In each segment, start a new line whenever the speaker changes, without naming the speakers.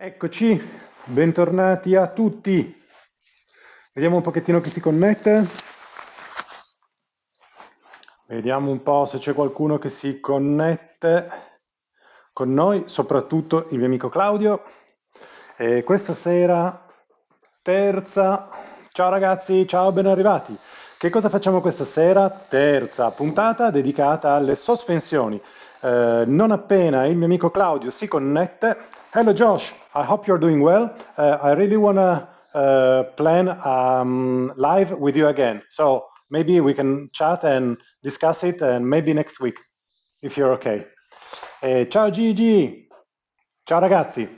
Eccoci, bentornati a tutti. Vediamo un pochettino chi si connette. Vediamo un po' se c'è qualcuno che si connette con noi, soprattutto il mio amico Claudio. E questa sera terza. Ciao ragazzi, ciao, ben arrivati. Che cosa facciamo questa sera? Terza puntata dedicata alle sospensioni. Eh, non appena il mio amico Claudio si connette, hello Josh, I hope you're doing well. Uh, I really want to uh, eh, plan um, live with you again. So maybe we can chat and discuss it, and maybe next week, if you're okay. Eh, ciao Gigi, ciao ragazzi.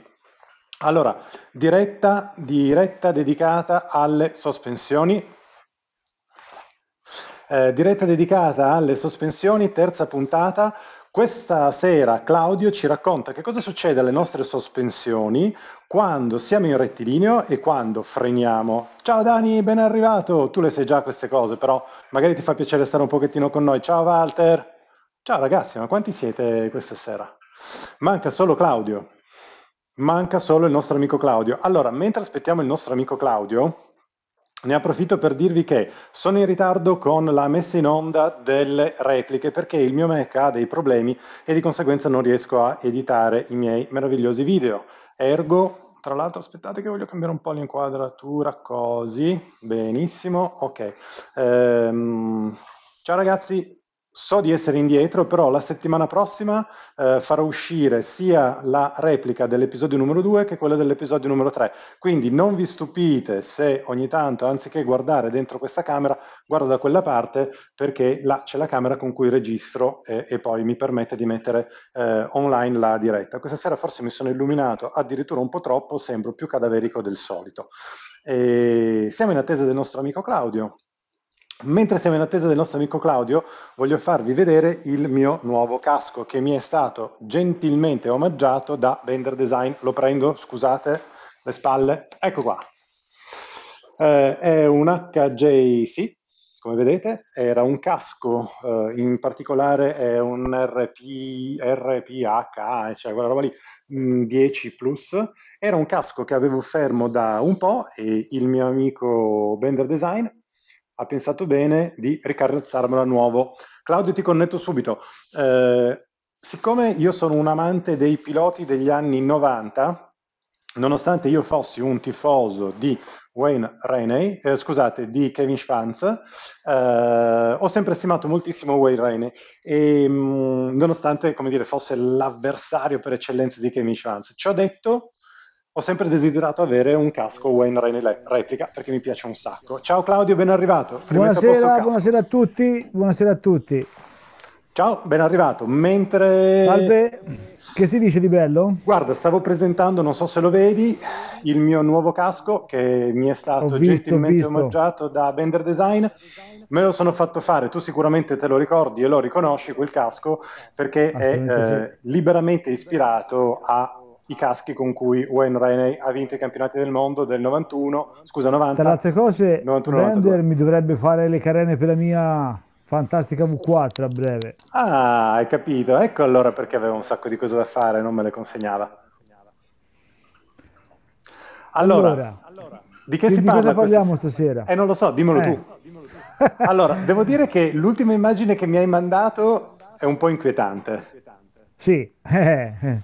Allora, diretta, diretta dedicata alle sospensioni. Eh, diretta dedicata alle sospensioni, terza puntata. Questa sera Claudio ci racconta che cosa succede alle nostre sospensioni quando siamo in rettilineo e quando freniamo. Ciao Dani, ben arrivato! Tu le sai già queste cose, però magari ti fa piacere stare un pochettino con noi. Ciao Walter! Ciao ragazzi, ma quanti siete questa sera? Manca solo Claudio. Manca solo il nostro amico Claudio. Allora, mentre aspettiamo il nostro amico Claudio, ne approfitto per dirvi che sono in ritardo con la messa in onda delle repliche perché il mio Mac ha dei problemi e di conseguenza non riesco a editare i miei meravigliosi video. Ergo, tra l'altro, aspettate che voglio cambiare un po' l'inquadratura, così, benissimo, ok. Ehm, ciao ragazzi, So di essere indietro, però la settimana prossima eh, farò uscire sia la replica dell'episodio numero 2 che quella dell'episodio numero 3. Quindi non vi stupite se ogni tanto, anziché guardare dentro questa camera, guardo da quella parte perché là c'è la camera con cui registro e, e poi mi permette di mettere eh, online la diretta. Questa sera forse mi sono illuminato addirittura un po' troppo, sembro più cadaverico del solito. E siamo in attesa del nostro amico Claudio. Mentre siamo in attesa del nostro amico Claudio, voglio farvi vedere il mio nuovo casco che mi è stato gentilmente omaggiato da Bender Design. Lo prendo, scusate le spalle. Ecco qua. Eh, è un HJC, come vedete, era un casco, eh, in particolare è un RP, RPH, cioè quella roba lì, 10 mm, plus, era un casco che avevo fermo da un po' e il mio amico Bender Design ha pensato bene di ricarrozzarmelo a nuovo. Claudio, ti connetto subito. Eh, siccome io sono un amante dei piloti degli anni 90, nonostante io fossi un tifoso di Wayne Rainey, eh, scusate, di Kevin Schwanz, eh, ho sempre stimato moltissimo Wayne Rainey, e, mh, mm, nonostante, come dire, fosse l'avversario per eccellenza di Kevin Schwanz. Ciò detto, ho sempre desiderato avere un casco Wayne Wainwright replica perché mi piace un sacco. Ciao Claudio, ben arrivato. Buonasera,
buonasera, a tutti, buonasera a tutti.
Ciao, ben arrivato. Mentre... Salve,
che si dice di bello?
Guarda, stavo presentando, non so se lo vedi, il mio nuovo casco che mi è stato visto, gentilmente omaggiato da Bender Design. Me lo sono fatto fare, tu sicuramente te lo ricordi e lo riconosci quel casco perché è eh, liberamente ispirato a i caschi con cui Wayne Rainey ha vinto i campionati del mondo del 91, scusa 90. Tra
le altre cose,
91, Bender
mi dovrebbe fare le carene per la mia fantastica V4 a breve.
Ah, hai capito, ecco allora perché avevo un sacco di cose da fare, non me le consegnava.
Allora,
allora, di che di si parla? Di cosa parliamo questa... stasera? Eh, non lo so, dimmelo eh. tu. Allora, devo dire che l'ultima immagine che mi hai mandato è un po' inquietante. Sì,
eh, eh.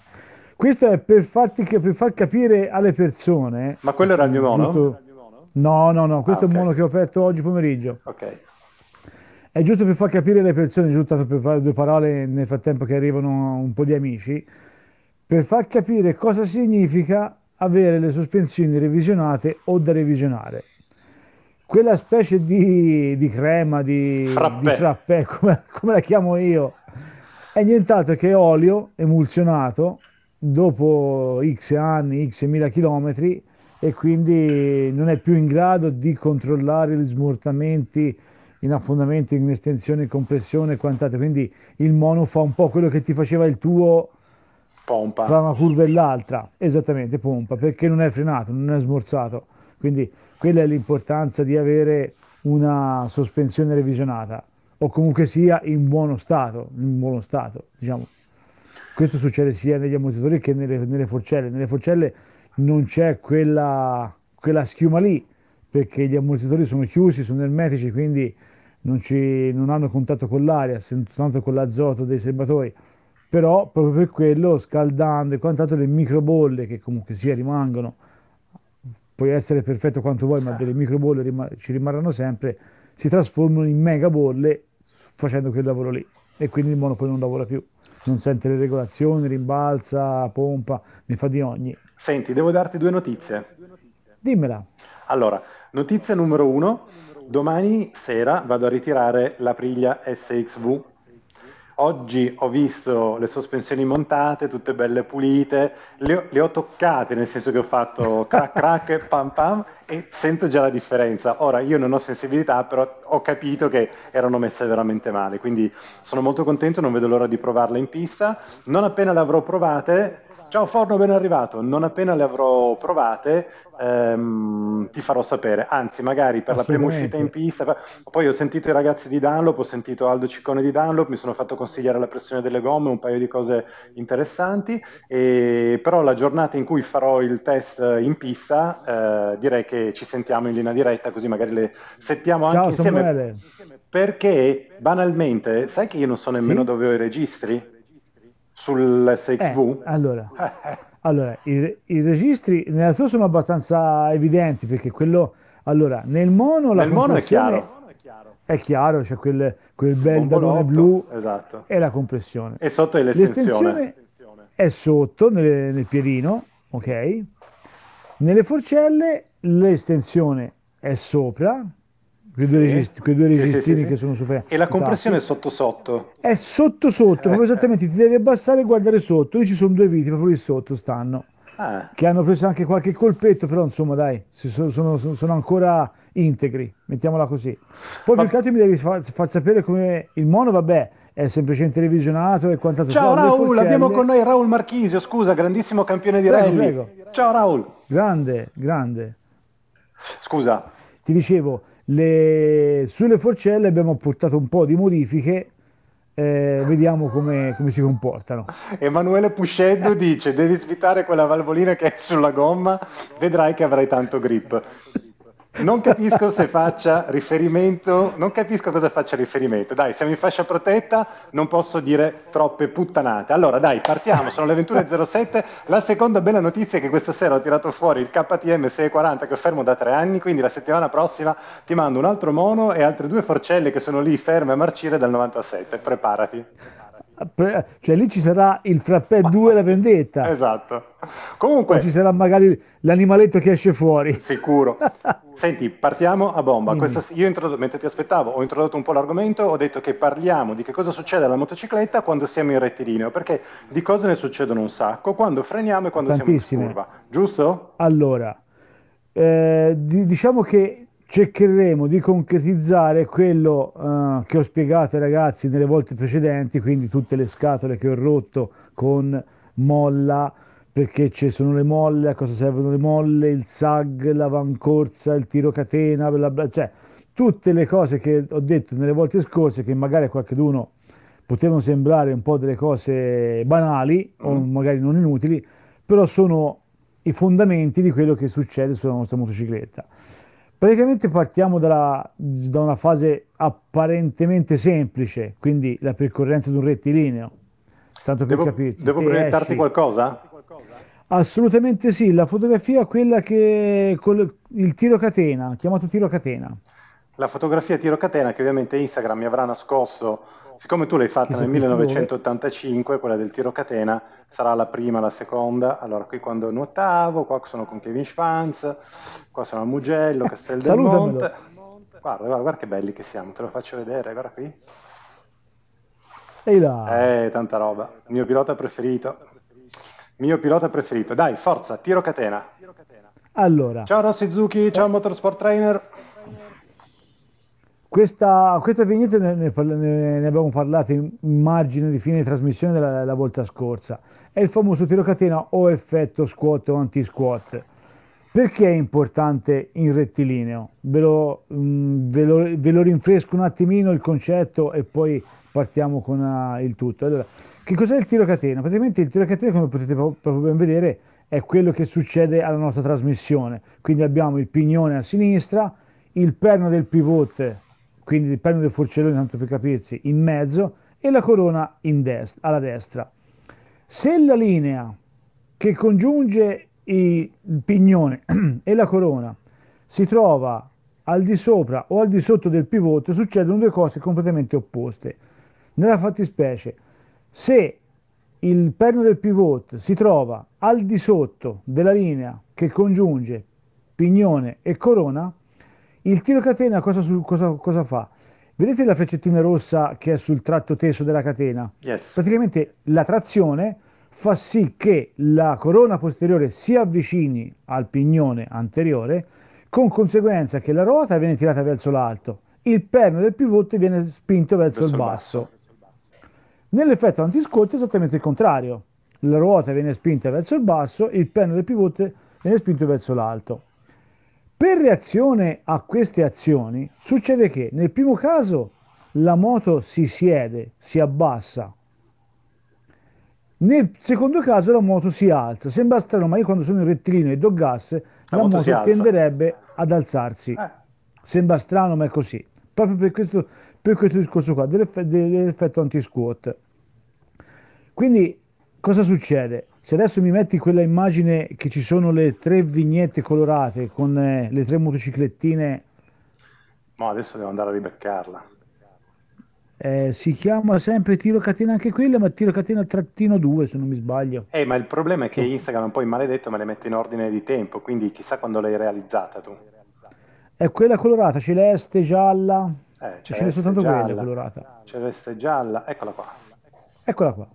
Questo è per, che, per, far capire alle persone. Ma
quello era il mio mono? Giusto...
No, no, no, questo ah, okay. è il mono che ho aperto oggi pomeriggio. Ok. È giusto per far capire alle persone, giusto per fare due parole nel frattempo che arrivano un po' di amici, per far capire cosa significa avere le sospensioni revisionate o da revisionare. Quella specie di, di crema, di frappè, di frappè come, come la chiamo io, è nient'altro che olio emulsionato dopo x anni, x mila chilometri e quindi non è più in grado di controllare gli smortamenti in affondamento, in estensione, in compressione e quant'altro. Quindi il mono fa un po' quello che ti faceva il tuo
pompa. tra una
curva e l'altra, esattamente, pompa, perché non è frenato, non è smorzato. Quindi quella è l'importanza di avere una sospensione revisionata o comunque sia in buono stato, in buono stato, diciamo. Questo succede sia negli ammortizzatori che nelle, nelle forcelle. Nelle forcelle non c'è quella, quella schiuma lì, perché gli ammortizzatori sono chiusi, sono ermetici, quindi non, ci, non hanno contatto con l'aria, soltanto con l'azoto dei serbatoi. Però proprio per quello, scaldando e quant'altro, le microbolle, che comunque sia rimangono, puoi essere perfetto quanto vuoi, ma delle microbolle rim- ci rimarranno sempre, si trasformano in megabolle facendo quel lavoro lì e quindi il mono non lavora più non sente le regolazioni, rimbalza, pompa, ne fa di ogni.
Senti, devo darti due notizie. Dimmela. Allora, notizia numero uno, domani sera vado a ritirare la priglia SXV Oggi ho visto le sospensioni montate, tutte belle pulite, le ho, le ho toccate, nel senso che ho fatto crack crack, pam pam, e sento già la differenza. Ora, io non ho sensibilità, però ho capito che erano messe veramente male, quindi sono molto contento, non vedo l'ora di provarle in pista. Non appena le avrò provate, Ciao Forno, ben arrivato. Non appena le avrò provate, ehm, ti farò sapere. Anzi, magari per la prima uscita in pista. Poi ho sentito i ragazzi di Dunlop, ho sentito Aldo Ciccone di Dunlop, mi sono fatto consigliare la pressione delle gomme, un paio di cose interessanti. E, però la giornata in cui farò il test in pista, eh, direi che ci sentiamo in linea diretta, così magari le settiamo anche Ciao, insieme. Samuele. Perché banalmente, sai che io non so nemmeno sì? dove ho i registri? sull'SXV? Eh,
allora, allora i, i, registri nella tua sono abbastanza evidenti perché quello, allora, nel mono nel la mono è chiaro. È chiaro, c'è cioè quel, quel bel dalone blu esatto. e la compressione. E sotto è l'estensione. è sotto nel, nel piedino, ok? Nelle forcelle l'estensione è sopra, quei due, sì. regist- quei due sì, registini sì, che sono superati. E la esatto. compressione
è sotto sotto.
È sotto sotto, proprio eh. esattamente, ti devi abbassare e guardare sotto. Lì ci sono due viti, proprio lì sotto stanno. Ah. Che hanno preso anche qualche colpetto, però insomma dai, sono, sono, sono, ancora integri, mettiamola così. Poi Ma... mi devi far, far sapere come il mono, vabbè, è semplicemente revisionato e quant'altro. Ciao Raul, abbiamo con noi
Raul Marchisio, scusa, grandissimo campione di prego, rally. Prego. Ciao Raul. Grande, grande. Scusa.
Ti dicevo, le... Sulle forcelle abbiamo portato un po' di modifiche, eh, vediamo come, come, si comportano.
Emanuele Pusceddu dice: Devi svitare quella valvolina che è sulla gomma, vedrai che avrai tanto grip. Non capisco se faccia riferimento, non capisco cosa faccia riferimento. Dai, siamo in fascia protetta, non posso dire troppe puttanate. Allora, dai, partiamo, sono le 21.07. La seconda bella notizia è che questa sera ho tirato fuori il KTM 640 che ho fermo da tre anni, quindi la settimana prossima ti mando un altro mono e altre due forcelle che sono lì ferme a marcire dal 97. Preparati
cioè lì ci sarà il frappè 2 la vendetta esatto comunque o ci sarà magari l'animaletto che esce fuori sicuro senti
partiamo a bomba Questa, io introdotto, mentre ti aspettavo ho introdotto un po' l'argomento ho detto che parliamo di che cosa succede alla motocicletta quando siamo in rettilineo perché di cose ne succedono un sacco quando freniamo e quando Tantissime. siamo in curva giusto?
allora eh, diciamo che cercheremo di concretizzare quello uh, che ho spiegato ai ragazzi nelle volte precedenti, quindi tutte le scatole che ho rotto con molla, perché ci sono le molle, a cosa servono le molle, il sag, l'avancorsa, il tiro catena, bla bla, cioè tutte le cose che ho detto nelle volte scorse che magari a qualcuno potevano sembrare un po' delle cose banali mm. o magari non inutili, però sono i fondamenti di quello che succede sulla nostra motocicletta. Praticamente partiamo dalla, da una fase apparentemente semplice, quindi la percorrenza di un rettilineo. Tanto per devo, capirsi. Devo presentarti
qualcosa?
Assolutamente sì, la fotografia è quella che col, il tiro catena, chiamato tiro catena.
La fotografia tiro catena che ovviamente Instagram mi avrà nascosto siccome tu l'hai fatta nel 1985, quella del tiro catena, sarà la prima, la seconda. Allora, qui quando nuotavo, qua sono con Kevin Schwanz, qua sono a Mugello, eh, Castel del Monte. Guarda, guarda, guarda che belli che siamo, te lo faccio vedere, guarda qui. Ehi là. Eh, tanta roba. mio pilota preferito. Mio pilota preferito. Dai, forza, tiro catena. Allora. Ciao Zucchi, ciao eh. Motorsport
Trainer. Questa, queste vignette ne, ne, ne, abbiamo parlato in margine di fine di trasmissione della, la volta scorsa. È il famoso tiro catena o effetto squat o anti-squat. Perché è importante in rettilineo? Ve lo, mh, mm, ve, lo, ve lo, rinfresco un attimino il concetto e poi partiamo con uh, il tutto. Allora, che cos'è il tiro catena? Praticamente il tiro catena, come potete proprio ben vedere, è quello che succede alla nostra trasmissione. Quindi abbiamo il pignone a sinistra, il perno del pivot quindi il pennello del forcellone, tanto per capirsi, in mezzo e la corona dest- alla destra. Se la linea che congiunge il pignone e la corona si trova al di sopra o al di sotto del pivot, succedono due cose completamente opposte. Nella fattispecie, se il perno del pivot si trova al di sotto della linea che congiunge pignone e corona, il tiro catena cosa, su, cosa, cosa fa? Vedete la freccettina rossa che è sul tratto teso della catena? Yes. Praticamente la trazione fa sì che la corona posteriore si avvicini al pignone anteriore, con conseguenza che la ruota viene tirata verso l'alto, il perno del pivot viene spinto verso, verso il basso. basso. Nell'effetto antiscotto è esattamente il contrario. La ruota viene spinta verso il basso, il perno del pivot viene spinto verso l'alto. Per reazione a queste azioni succede che nel primo caso la moto si siede, si abbassa. Nel secondo caso la moto si alza. Sembra strano, ma io quando sono in rettilineo e do gas, la, la moto, moto tenderebbe ad alzarsi. Eh. Sembra strano, ma è così. Proprio per questo, per questo discorso qua, dell'eff- dell'effetto anti-squat. Quindi cosa succede? Se adesso mi metti quella immagine che ci sono le tre vignette colorate con eh, le tre motociclettine...
Ma adesso devo andare a ribeccarla.
Eh, si chiama sempre tiro catena anche quella, ma tiro catena trattino 2 se non mi sbaglio.
Eh, ma il problema è che oh. Instagram un po' in maledetto me le mette in ordine di tempo, quindi chissà quando l'hai realizzata tu.
È quella colorata, celeste, gialla. Eh, cioè, celeste, ce n'è soltanto gialla, quella
colorata. Celeste, gialla, eccola qua.
Eccola qua.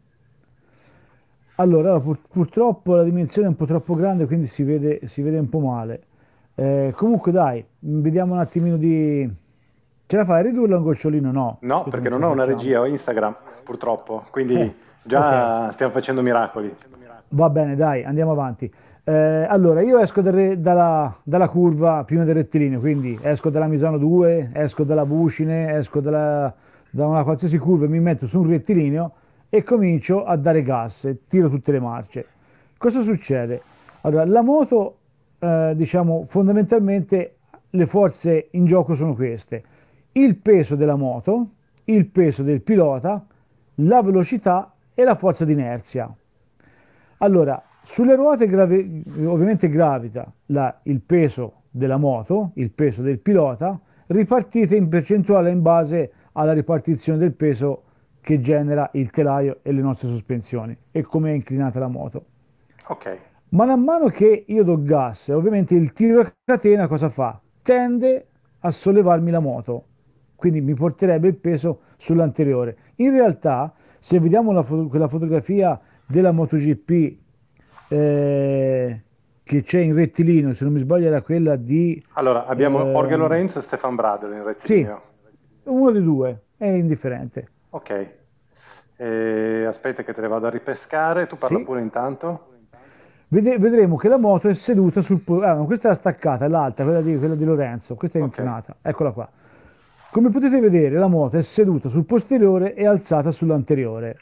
Allora, pur, purtroppo la dimensione è un po' troppo grande, quindi si vede, si vede un po' male. Eh, comunque dai, mm, vediamo un attimino di... Ce la fai a ridurla un gocciolino? No. No,
perché non, non ho una regia, ho Instagram, purtroppo. Quindi eh, già okay. stiamo facendo miracoli.
Va bene, dai, andiamo avanti. Eh, allora, io esco dal, dalla, dalla, curva prima del rettilineo, quindi esco dalla Misano 2, esco dalla Bucine, esco dalla, da una qualsiasi curva e mi metto su un rettilineo e comincio a dare gas, tiro tutte le marce. Cosa succede? Allora, la moto, eh, diciamo, fondamentalmente le forze in gioco sono queste. Il peso della moto, il peso del pilota, la velocità e la forza d'inerzia. Allora, sulle ruote gravi, ovviamente gravita la, il peso della moto, il peso del pilota, ripartite in percentuale in base alla ripartizione del peso che genera il telaio e le nostre sospensioni e come è inclinata la moto. Ok. Man mano che io do gas, ovviamente il tiro a catena cosa fa? Tende a sollevarmi la moto, quindi mi porterebbe il peso sull'anteriore. In realtà, se vediamo la foto- quella fotografia della MotoGP eh, che c'è in rettilineo, se non mi sbaglio era quella di...
Allora, abbiamo ehm... Orge Lorenzo e Stefan Bradel in rettilineo. Sì,
uno dei due, è indifferente.
Ok, e aspetta che te le vado a ripescare, tu parla sì. pure intanto.
vedremo che la moto è seduta sul... Po- ah, no, questa è la staccata, l'altra, quella di, quella di Lorenzo, questa è okay. inclinata, eccola qua. Come potete vedere la moto è seduta sul posteriore e alzata sull'anteriore.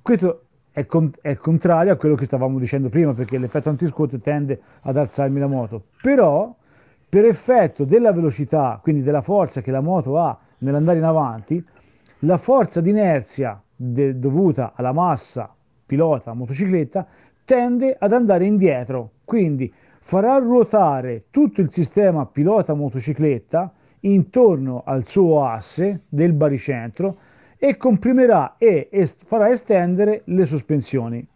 Questo è, con- è contrario a quello che stavamo dicendo prima, perché l'effetto antiscuoto tende ad alzarmi la moto. Però, per effetto della velocità, quindi della forza che la moto ha nell'andare in avanti, la forza d'inerzia dovuta alla massa pilota motocicletta tende ad andare indietro, quindi farà ruotare tutto il sistema pilota motocicletta intorno al suo asse del baricentro e comprimerà e est farà estendere le sospensioni.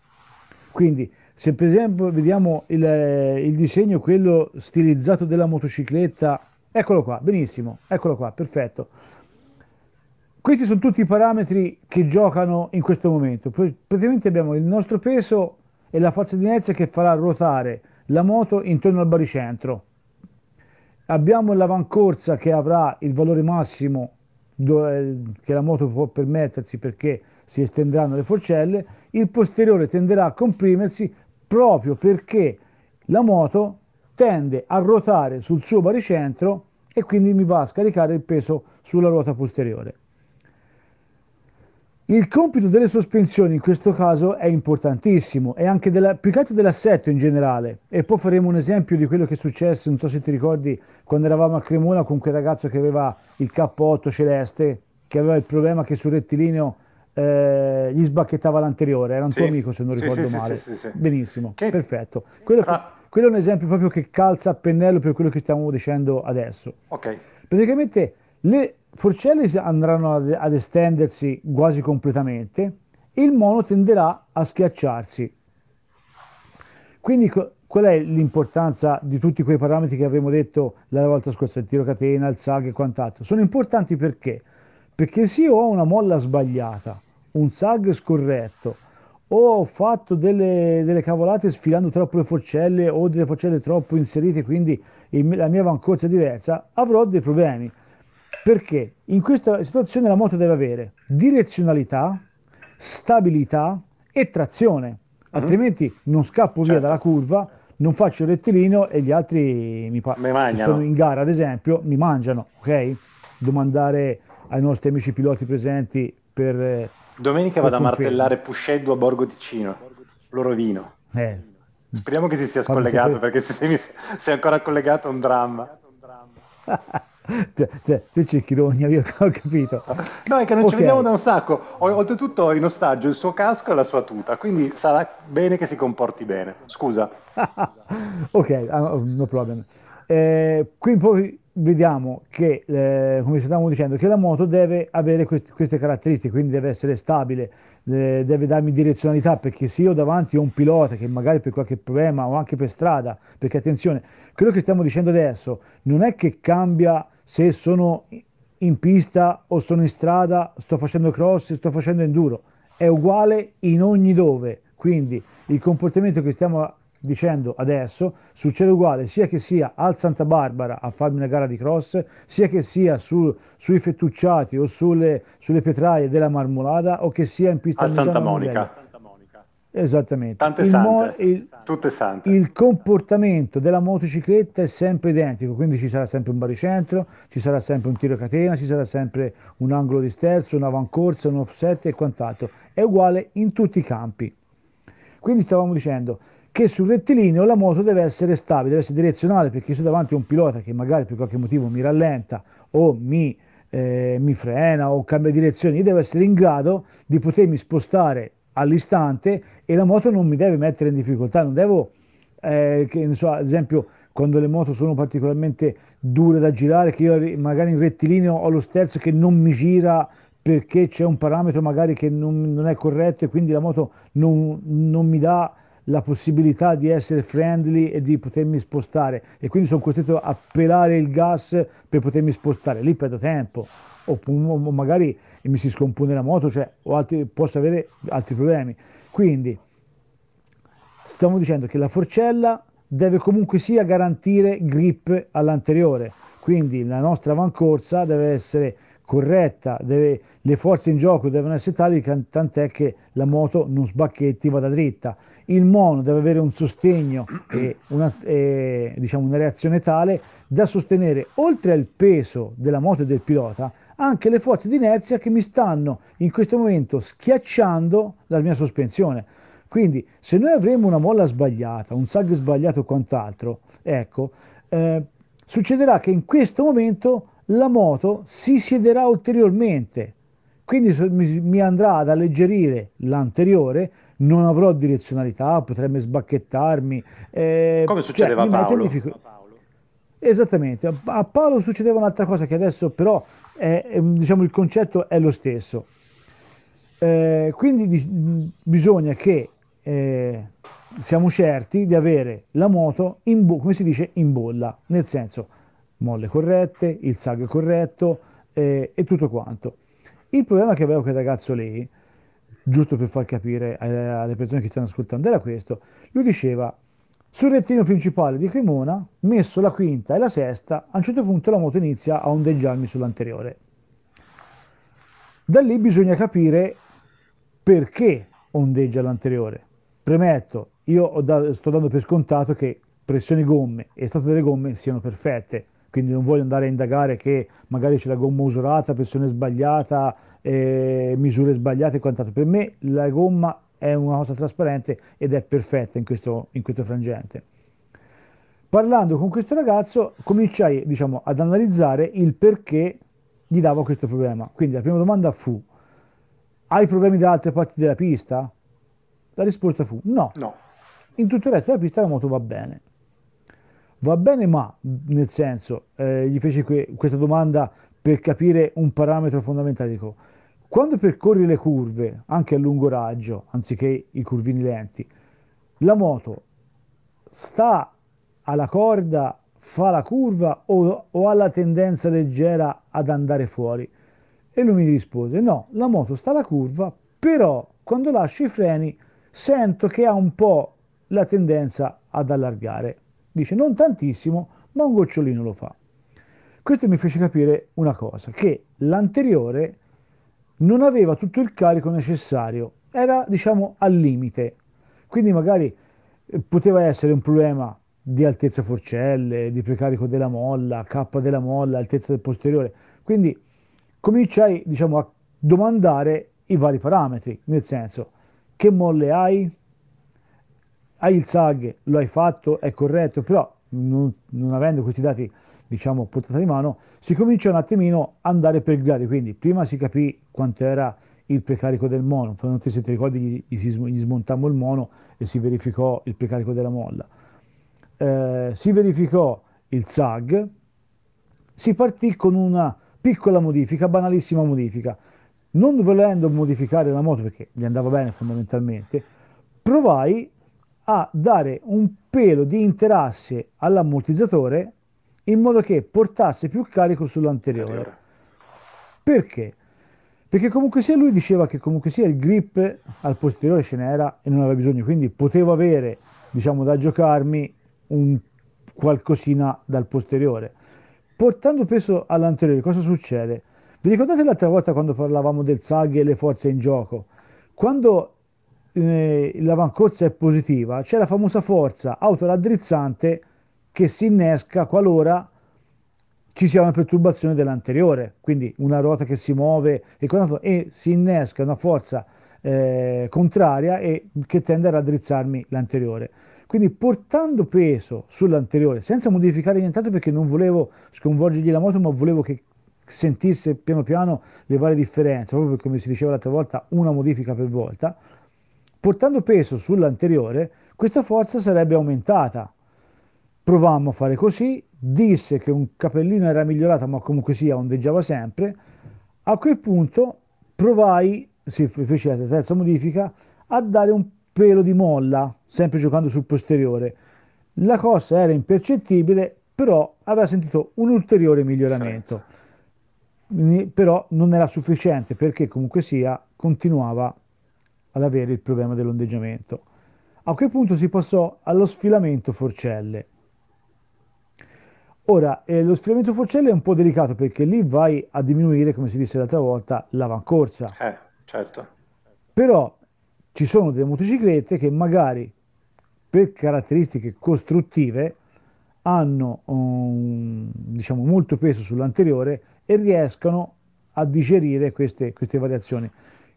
Quindi se per esempio vediamo il, il disegno, quello stilizzato della motocicletta, eccolo qua, benissimo, eccolo qua, perfetto questi sono tutti i parametri che giocano in questo momento. Praticamente abbiamo il nostro peso e la forza di inerzia che farà ruotare la moto intorno al baricentro. Abbiamo l'avancorsa che avrà il valore massimo eh, che la moto può permettersi perché si estenderanno le forcelle, il posteriore tenderà a comprimersi proprio perché la moto tende a ruotare sul suo baricentro e quindi mi va a scaricare il peso sulla ruota posteriore. Il compito delle sospensioni in questo caso è importantissimo e anche della, più che altro dell'assetto in generale. E poi faremo un esempio di quello che è successo, non so se ti ricordi, quando eravamo a Cremona con quel ragazzo che aveva il K8 celeste, che aveva il problema che sul rettilineo eh, gli sbacchettava l'anteriore. Era un sì. tuo amico se non ricordo sì, male. Sì, Benissimo, che... perfetto. Quello, ah. quello è un esempio proprio che calza a pennello per quello che stiamo dicendo adesso. Ok. Praticamente le forcelle andranno ad, ad estendersi quasi completamente, il mono tenderà a schiacciarsi. Quindi qual è l'importanza di tutti quei parametri che avremmo detto la volta scorsa, il tiro catena, il sag e quant'altro? Sono importanti perché? Perché se io ho una molla sbagliata, un sag scorretto, o ho fatto delle, delle, cavolate sfilando troppo le forcelle o delle forcelle troppo inserite, quindi la mia vancorsia è diversa, avrò dei problemi. Perché in questa situazione la moto deve avere direzionalità, stabilità e trazione, mm-hmm. altrimenti non scappo certo. via dalla curva, non faccio il rettilineo e gli altri mi pa- mangiano. sono in gara, ad esempio, mi mangiano, ok? Domandare ai nostri amici piloti presenti
per eh, Domenica per vado conferma. a martellare Pusceddu a Borgo Ticino, l'Orovino. Eh. Speriamo che si sia scollegato perché se, sei, se è ancora collegato è un dramma.
cioè, cioè, tu c'è Chirogna, io ho capito.
No, è che non okay. ci vediamo da un sacco. Oltretutto ho in ostaggio il suo casco e la sua tuta, quindi sarà bene che si comporti bene. Scusa.
ok, ah, no problem. Eh, qui poi vediamo che, eh, come stavamo dicendo, che la moto deve avere quest- queste caratteristiche, quindi deve essere stabile, eh, deve darmi direzionalità, perché se io davanti ho un pilota che magari per qualche problema o anche per strada, perché attenzione, quello che stiamo dicendo adesso non è che cambia se sono in pista o sono in strada, sto facendo cross, sto facendo enduro, è uguale in ogni dove. Quindi il comportamento che stiamo dicendo adesso succede uguale sia che sia al Santa Barbara a farmi una gara di cross, sia che sia su, sui fettucciati o sulle, sulle pietraie della marmolada o che sia in pista a Santa Monica. Esattamente. Tante il sante,
il, tutte sante.
Il comportamento della motocicletta è sempre identico, quindi ci sarà sempre un baricentro, ci sarà sempre un tiro catena, ci sarà sempre un angolo di sterzo, un un'avancorsa, un offset e quant'altro. È uguale in tutti i campi. Quindi stavamo dicendo che sul rettilineo la moto deve essere stabile, deve essere direzionale, perché se davanti a un pilota che magari per qualche motivo mi rallenta o mi, eh, mi frena o cambia direzione, io devo essere in grado di potermi spostare all'istante e la moto non mi deve mettere in difficoltà, non devo, eh, che, non so, ad esempio quando le moto sono particolarmente dure da girare, che io magari in rettilineo ho lo sterzo che non mi gira perché c'è un parametro magari che non, non è corretto e quindi la moto non, non mi dà la possibilità di essere friendly e di potermi spostare e quindi sono costretto a pelare il gas per potermi spostare, lì perdo tempo o, o magari e mi si scompone la moto, cioè altri, posso avere altri problemi. Quindi stiamo dicendo che la forcella deve comunque sia garantire grip all'anteriore, quindi la nostra vancorsa deve essere corretta, deve, le forze in gioco devono essere tali tant'è che la moto non sbacchetti, vada dritta. Il mono deve avere un sostegno e una, e, diciamo una reazione tale da sostenere oltre al peso della moto e del pilota anche le forze di inerzia che mi stanno in questo momento schiacciando la mia sospensione. Quindi se noi avremo una molla sbagliata, un sag sbagliato o quant'altro, ecco, eh, succederà che in questo momento la moto si siederà ulteriormente, quindi mi andrà ad alleggerire l'anteriore, non avrò direzionalità, potrebbe sbacchettarmi. Eh, Come cioè, succedeva cioè, a Paolo? Esattamente, a Paolo succedeva un'altra cosa che adesso però è, è, diciamo, il concetto è lo stesso. Eh, quindi di, bisogna che eh, siamo certi di avere la moto, in bo- come si dice, in bolla, nel senso molle corrette, il sag corretto eh, e tutto quanto. Il problema che avevo con il ragazzo lì, giusto per far capire eh, alle persone che stanno ascoltando, era questo. Lui diceva, sul rettino principale di Cremona, messo la quinta e la sesta, a un certo punto la moto inizia a ondeggiarmi sull'anteriore. Da lì bisogna capire perché ondeggia l'anteriore. Premetto, io da, sto dando per scontato che pressione gomme e stato delle gomme siano perfette, quindi non voglio andare a indagare che magari c'è la gomma usurata, pressione sbagliata, eh, misure sbagliate e quant'altro. Per me la gomma è una cosa trasparente ed è perfetta in questo, in questo frangente. Parlando con questo ragazzo cominciai diciamo, ad analizzare il perché gli davo questo problema. Quindi la prima domanda fu, hai problemi da altre parti della pista? La risposta fu no. no. In tutto il resto della pista la moto va bene. Va bene ma, nel senso, eh, gli feci que- questa domanda per capire un parametro fondamentale. Dico, quando percorri le curve, anche a lungo raggio, anziché i curvini lenti, la moto sta alla corda, fa la curva o, o ha la tendenza leggera ad andare fuori? E lui mi rispose, no, la moto sta alla curva, però quando lascio i freni sento che ha un po' la tendenza ad allargare. Dice non tantissimo, ma un gocciolino lo fa. Questo mi fece capire una cosa, che l'anteriore non aveva tutto il carico necessario, era diciamo al limite, quindi magari eh, poteva essere un problema di altezza forcelle, di precarico della molla, K della molla, altezza del posteriore, quindi cominciai diciamo a domandare i vari parametri, nel senso che molle hai, hai il SAG, lo hai fatto, è corretto, però non, non avendo questi dati diciamo portata di mano, si comincia un attimino ad andare per gradi, quindi prima si capì quanto era il precarico del mono. Infatti, se ti ricordi, gli, gli smontammo il mono e si verificò il precarico della molla. Eh, si verificò il SAG, si partì con una piccola modifica, banalissima modifica. Non volendo modificare la moto perché gli andava bene fondamentalmente, provai a dare un pelo di interasse all'ammortizzatore in modo che portasse più carico sull'anteriore. Perché? Perché comunque sia lui diceva che comunque sia il grip al posteriore ce n'era e non aveva bisogno, quindi potevo avere, diciamo, da giocarmi un qualcosina dal posteriore. Portando peso all'anteriore, cosa succede? Vi ricordate l'altra volta quando parlavamo del Zaghi e le forze in gioco? Quando eh, l'avancorsa è positiva, c'è la famosa forza autoraddrizzante che si innesca qualora ci sia una perturbazione dell'anteriore, quindi una ruota che si muove e, e si innesca una forza eh, contraria e che tende a raddrizzarmi l'anteriore. Quindi portando peso sull'anteriore, senza modificare nient'altro perché non volevo sconvolgergli la moto, ma volevo che sentisse piano piano le varie differenze, proprio come si diceva l'altra volta, una modifica per volta, portando peso sull'anteriore, questa forza sarebbe aumentata Provammo a fare così, disse che un capellino era migliorato, ma comunque sia ondeggiava sempre. A quel punto provai, si fece la terza modifica, a dare un pelo di molla, sempre giocando sul posteriore. La cosa era impercettibile, però aveva sentito un ulteriore miglioramento. Certo. Però non era sufficiente perché comunque sia continuava ad avere il problema dell'ondeggiamento. A quel punto si passò allo sfilamento forcelle. Ora, eh, lo sfilamento forcella è un po' delicato perché lì vai a diminuire, come si disse l'altra volta, l'avancorsa.
Eh, certo.
Però ci sono delle motociclette che magari per caratteristiche costruttive hanno um, diciamo, molto peso sull'anteriore e riescono a digerire queste, queste variazioni.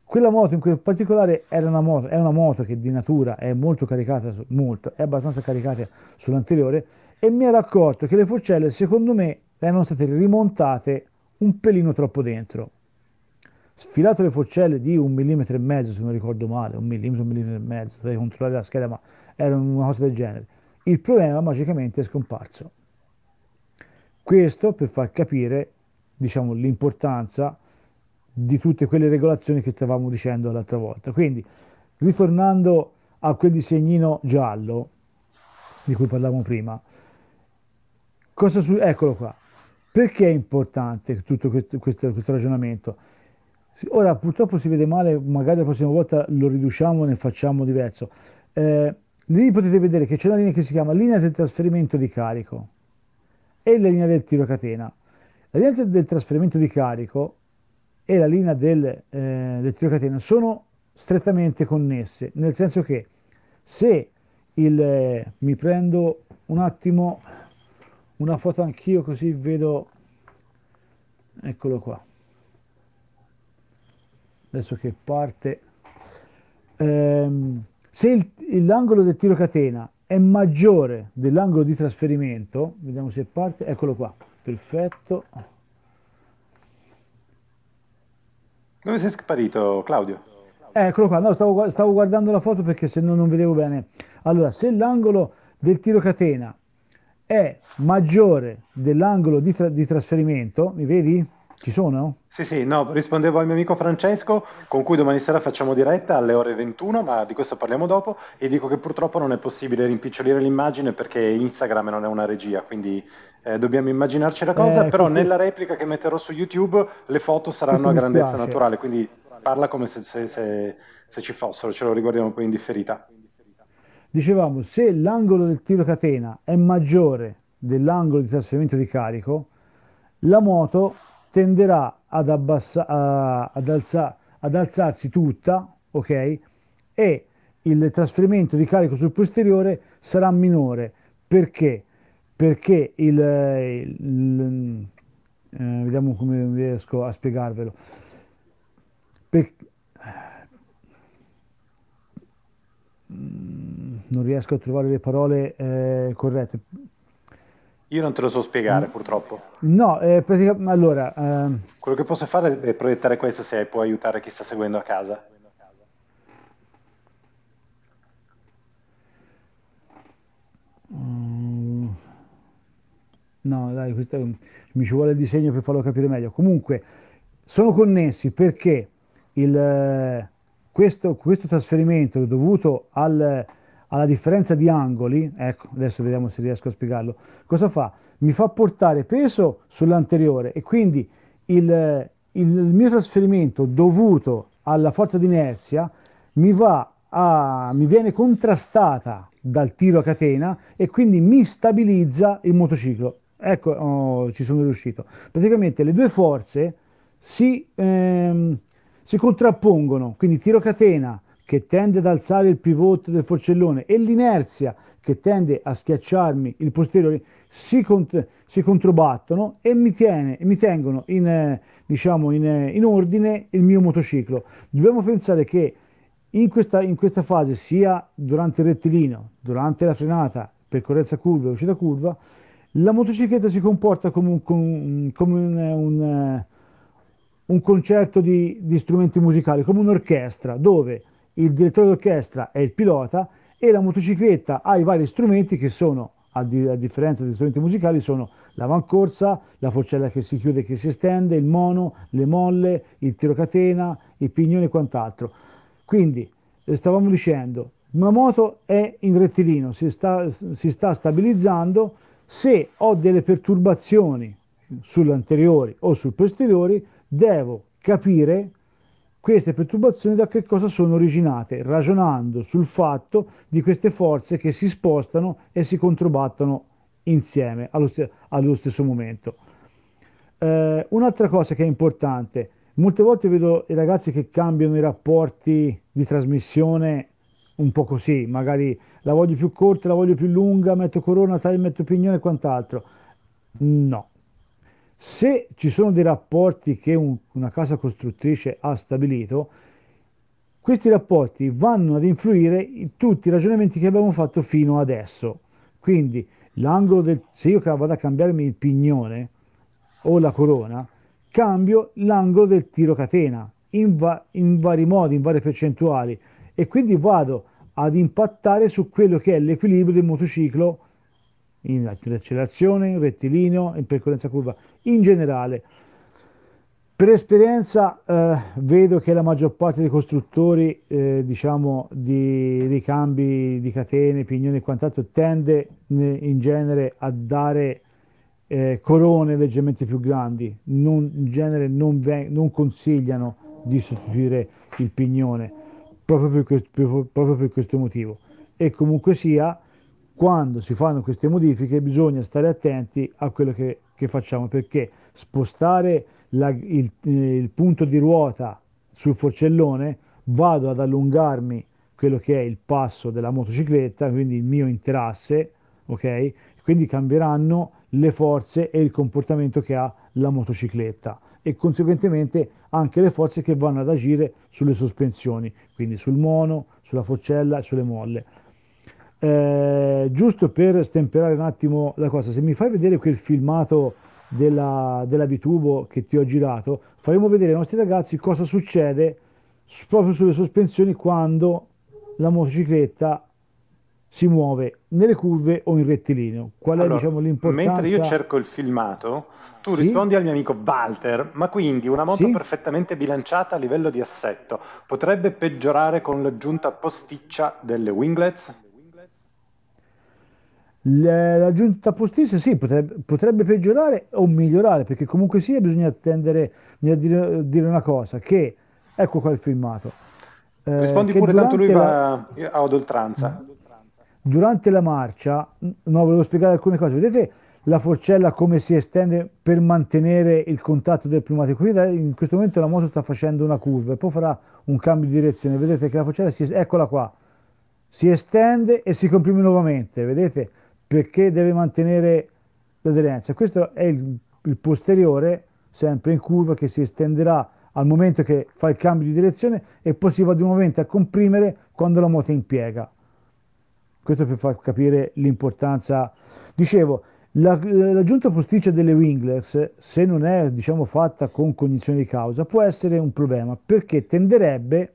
Quella moto in quel particolare era una moto, è una moto che di natura è molto caricata, molto, è abbastanza caricata sull'anteriore e mi ero accorto che le forcelle secondo me erano state rimontate un pelino troppo dentro. Sfilato le forcelle di un millimetro e mezzo, se non ricordo male, un millimetro, un millimetro e mezzo, dovrei controllare la scheda, ma era una cosa del genere. Il problema magicamente è scomparso. Questo per far capire, diciamo, l'importanza di tutte quelle regolazioni che stavamo dicendo l'altra volta. Quindi, ritornando a quel disegnino giallo di cui parlavamo prima, Cosa su- eccolo qua. Perché è importante tutto questo, questo, questo ragionamento? Ora purtroppo si vede male, magari la prossima volta lo riduciamo e ne facciamo diverso. Eh, lì potete vedere che c'è una linea che si chiama linea del trasferimento di carico e la linea del tiro catena. La linea del trasferimento di carico e la linea del, eh, del tiro catena sono strettamente connesse, nel senso che se il, eh, mi prendo un attimo una foto anch'io così vedo eccolo qua adesso che parte ehm, se l'angolo del tiro catena è maggiore dell'angolo di trasferimento vediamo se parte eccolo qua perfetto
dove sei sparito Claudio?
Eh, eccolo qua no, stavo, stavo guardando la foto perché se no non vedevo bene allora se l'angolo del tiro catena è maggiore dell'angolo di, tra- di trasferimento, mi vedi? Ci sono?
Sì, sì, no, rispondevo al mio amico Francesco, con cui domani sera facciamo diretta alle ore 21, ma di questo parliamo dopo, e dico che purtroppo non è possibile rimpicciolire l'immagine perché Instagram non è una regia, quindi eh, dobbiamo immaginarci la cosa, eh, però quindi... nella replica che metterò su YouTube le foto saranno a grandezza naturale, quindi parla come se, se, se, se ci fossero, ce lo riguardiamo poi in differita
dicevamo se l'angolo del tiro catena è maggiore dell'angolo di trasferimento di carico, la moto tenderà ad, abbassa, ad, alza, ad alzarsi tutta, ok? E il trasferimento di carico sul posteriore sarà minore. Perché? Perché il, il, il eh, vediamo come riesco a spiegarvelo. Per, Mm, non riesco a trovare le parole eh, corrette.
Io non te lo so spiegare, mm. purtroppo.
No, eh, praticamente allora. Eh...
Quello che posso fare è proiettare questa se può aiutare chi sta seguendo a casa.
Mm, no, dai, questo mi ci vuole il disegno per farlo capire meglio. Comunque, sono connessi perché il eh, questo, questo trasferimento dovuto al, alla differenza di angoli, ecco, adesso vediamo se riesco a spiegarlo, cosa fa? Mi fa portare peso sull'anteriore e quindi il, il mio trasferimento dovuto alla forza d'inerzia mi va a, mi viene contrastata dal tiro a catena e quindi mi stabilizza il motociclo. Ecco, oh, ci sono riuscito. Praticamente le due forze si, ehm, si contrappongono, quindi tiro catena che tende ad alzare il pivot del forcellone e l'inerzia che tende a schiacciarmi il posteriore si, cont- si controbattono e mi, tiene, mi tengono in, diciamo in, in, ordine il mio motociclo. Dobbiamo pensare che in questa, in questa fase, sia durante il rettilineo, durante la frenata, percorrenza curva e uscita curva, la motocicletta si comporta come un, come un, un, un un concerto di, di strumenti musicali, come un'orchestra, dove il direttore d'orchestra è il pilota e la motocicletta ha i vari strumenti che sono, a, di, a differenza degli strumenti musicali, sono l'avancorsa, la forcella che si chiude e che si estende, il mono, le molle, il tirocatena, il pignone e quant'altro. Quindi, eh, stavamo dicendo, una moto è in rettilineo, si sta, si sta stabilizzando, se ho delle perturbazioni sull'anteriore o sul posteriore, devo capire queste perturbazioni da che cosa sono originate, ragionando sul fatto di queste forze che si spostano e si controbattono insieme allo, st- allo stesso momento. Eh, un'altra cosa che è importante, molte volte vedo i ragazzi che cambiano i rapporti di trasmissione un po' così, magari la voglio più corta, la voglio più lunga, metto corona, taglio, metto pignone e quant'altro. No, se ci sono dei rapporti che un, una casa costruttrice ha stabilito, questi rapporti vanno ad influire in tutti i ragionamenti che abbiamo fatto fino adesso. Quindi l'angolo del... se io vado a cambiarmi il pignone o la corona, cambio l'angolo del tiro catena in, va, in vari modi, in varie percentuali e quindi vado ad impattare su quello che è l'equilibrio del motociclo in accelerazione, in rettilineo, in percorrenza curva, in generale. Per esperienza eh, vedo che la maggior parte dei costruttori eh, diciamo, di ricambi di catene, pignoni e quant'altro tende in genere a dare eh, corone leggermente più grandi, non, in genere non, non, consigliano di sostituire il pignone proprio per, proprio per questo motivo. E comunque sia, quando si fanno queste modifiche bisogna stare attenti a quello che, che facciamo perché spostare la, il, eh, il, punto di ruota sul forcellone vado ad allungarmi quello che è il passo della motocicletta quindi il mio interasse ok quindi cambieranno le forze e il comportamento che ha la motocicletta e conseguentemente anche le forze che vanno ad agire sulle sospensioni quindi sul mono sulla forcella e sulle molle eh, giusto per stemperare un attimo la cosa, se mi fai vedere quel filmato della, della Vitubo che ti ho girato, faremo vedere ai nostri ragazzi cosa succede proprio sulle sospensioni quando la motocicletta si muove nelle curve o in rettilineo. Qual è allora, diciamo, l'importanza? Mentre io cerco
il filmato, tu sì? rispondi al mio amico Walter, ma quindi una moto sì? perfettamente bilanciata a livello di assetto potrebbe peggiorare con l'aggiunta posticcia delle winglets?
La giunta postizia sì, potrebbe, potrebbe, peggiorare o migliorare, perché comunque sia bisogna attendere, bisogna dire, dire una cosa, che ecco qua il filmato. Eh, Rispondi pure, tanto lui la,
va ad oltranza.
Durante la marcia, no, volevo spiegare alcune cose, vedete la forcella come si estende per mantenere il contatto del pneumatico. in questo momento la moto sta facendo una curva e poi farà un cambio di direzione. Vedete che la forcella si, eccola qua, si estende e si comprime nuovamente, vedete? perché deve mantenere l'aderenza. Cioè, questo è il, il posteriore, sempre in curva, che si estenderà al momento che fa il cambio di direzione e poi si va di nuovo a comprimere quando la moto impiega. Questo per far capire l'importanza. Dicevo, la, l'aggiunta posticcia delle Winglers, se non è diciamo, fatta con cognizione di causa, può essere un problema perché tenderebbe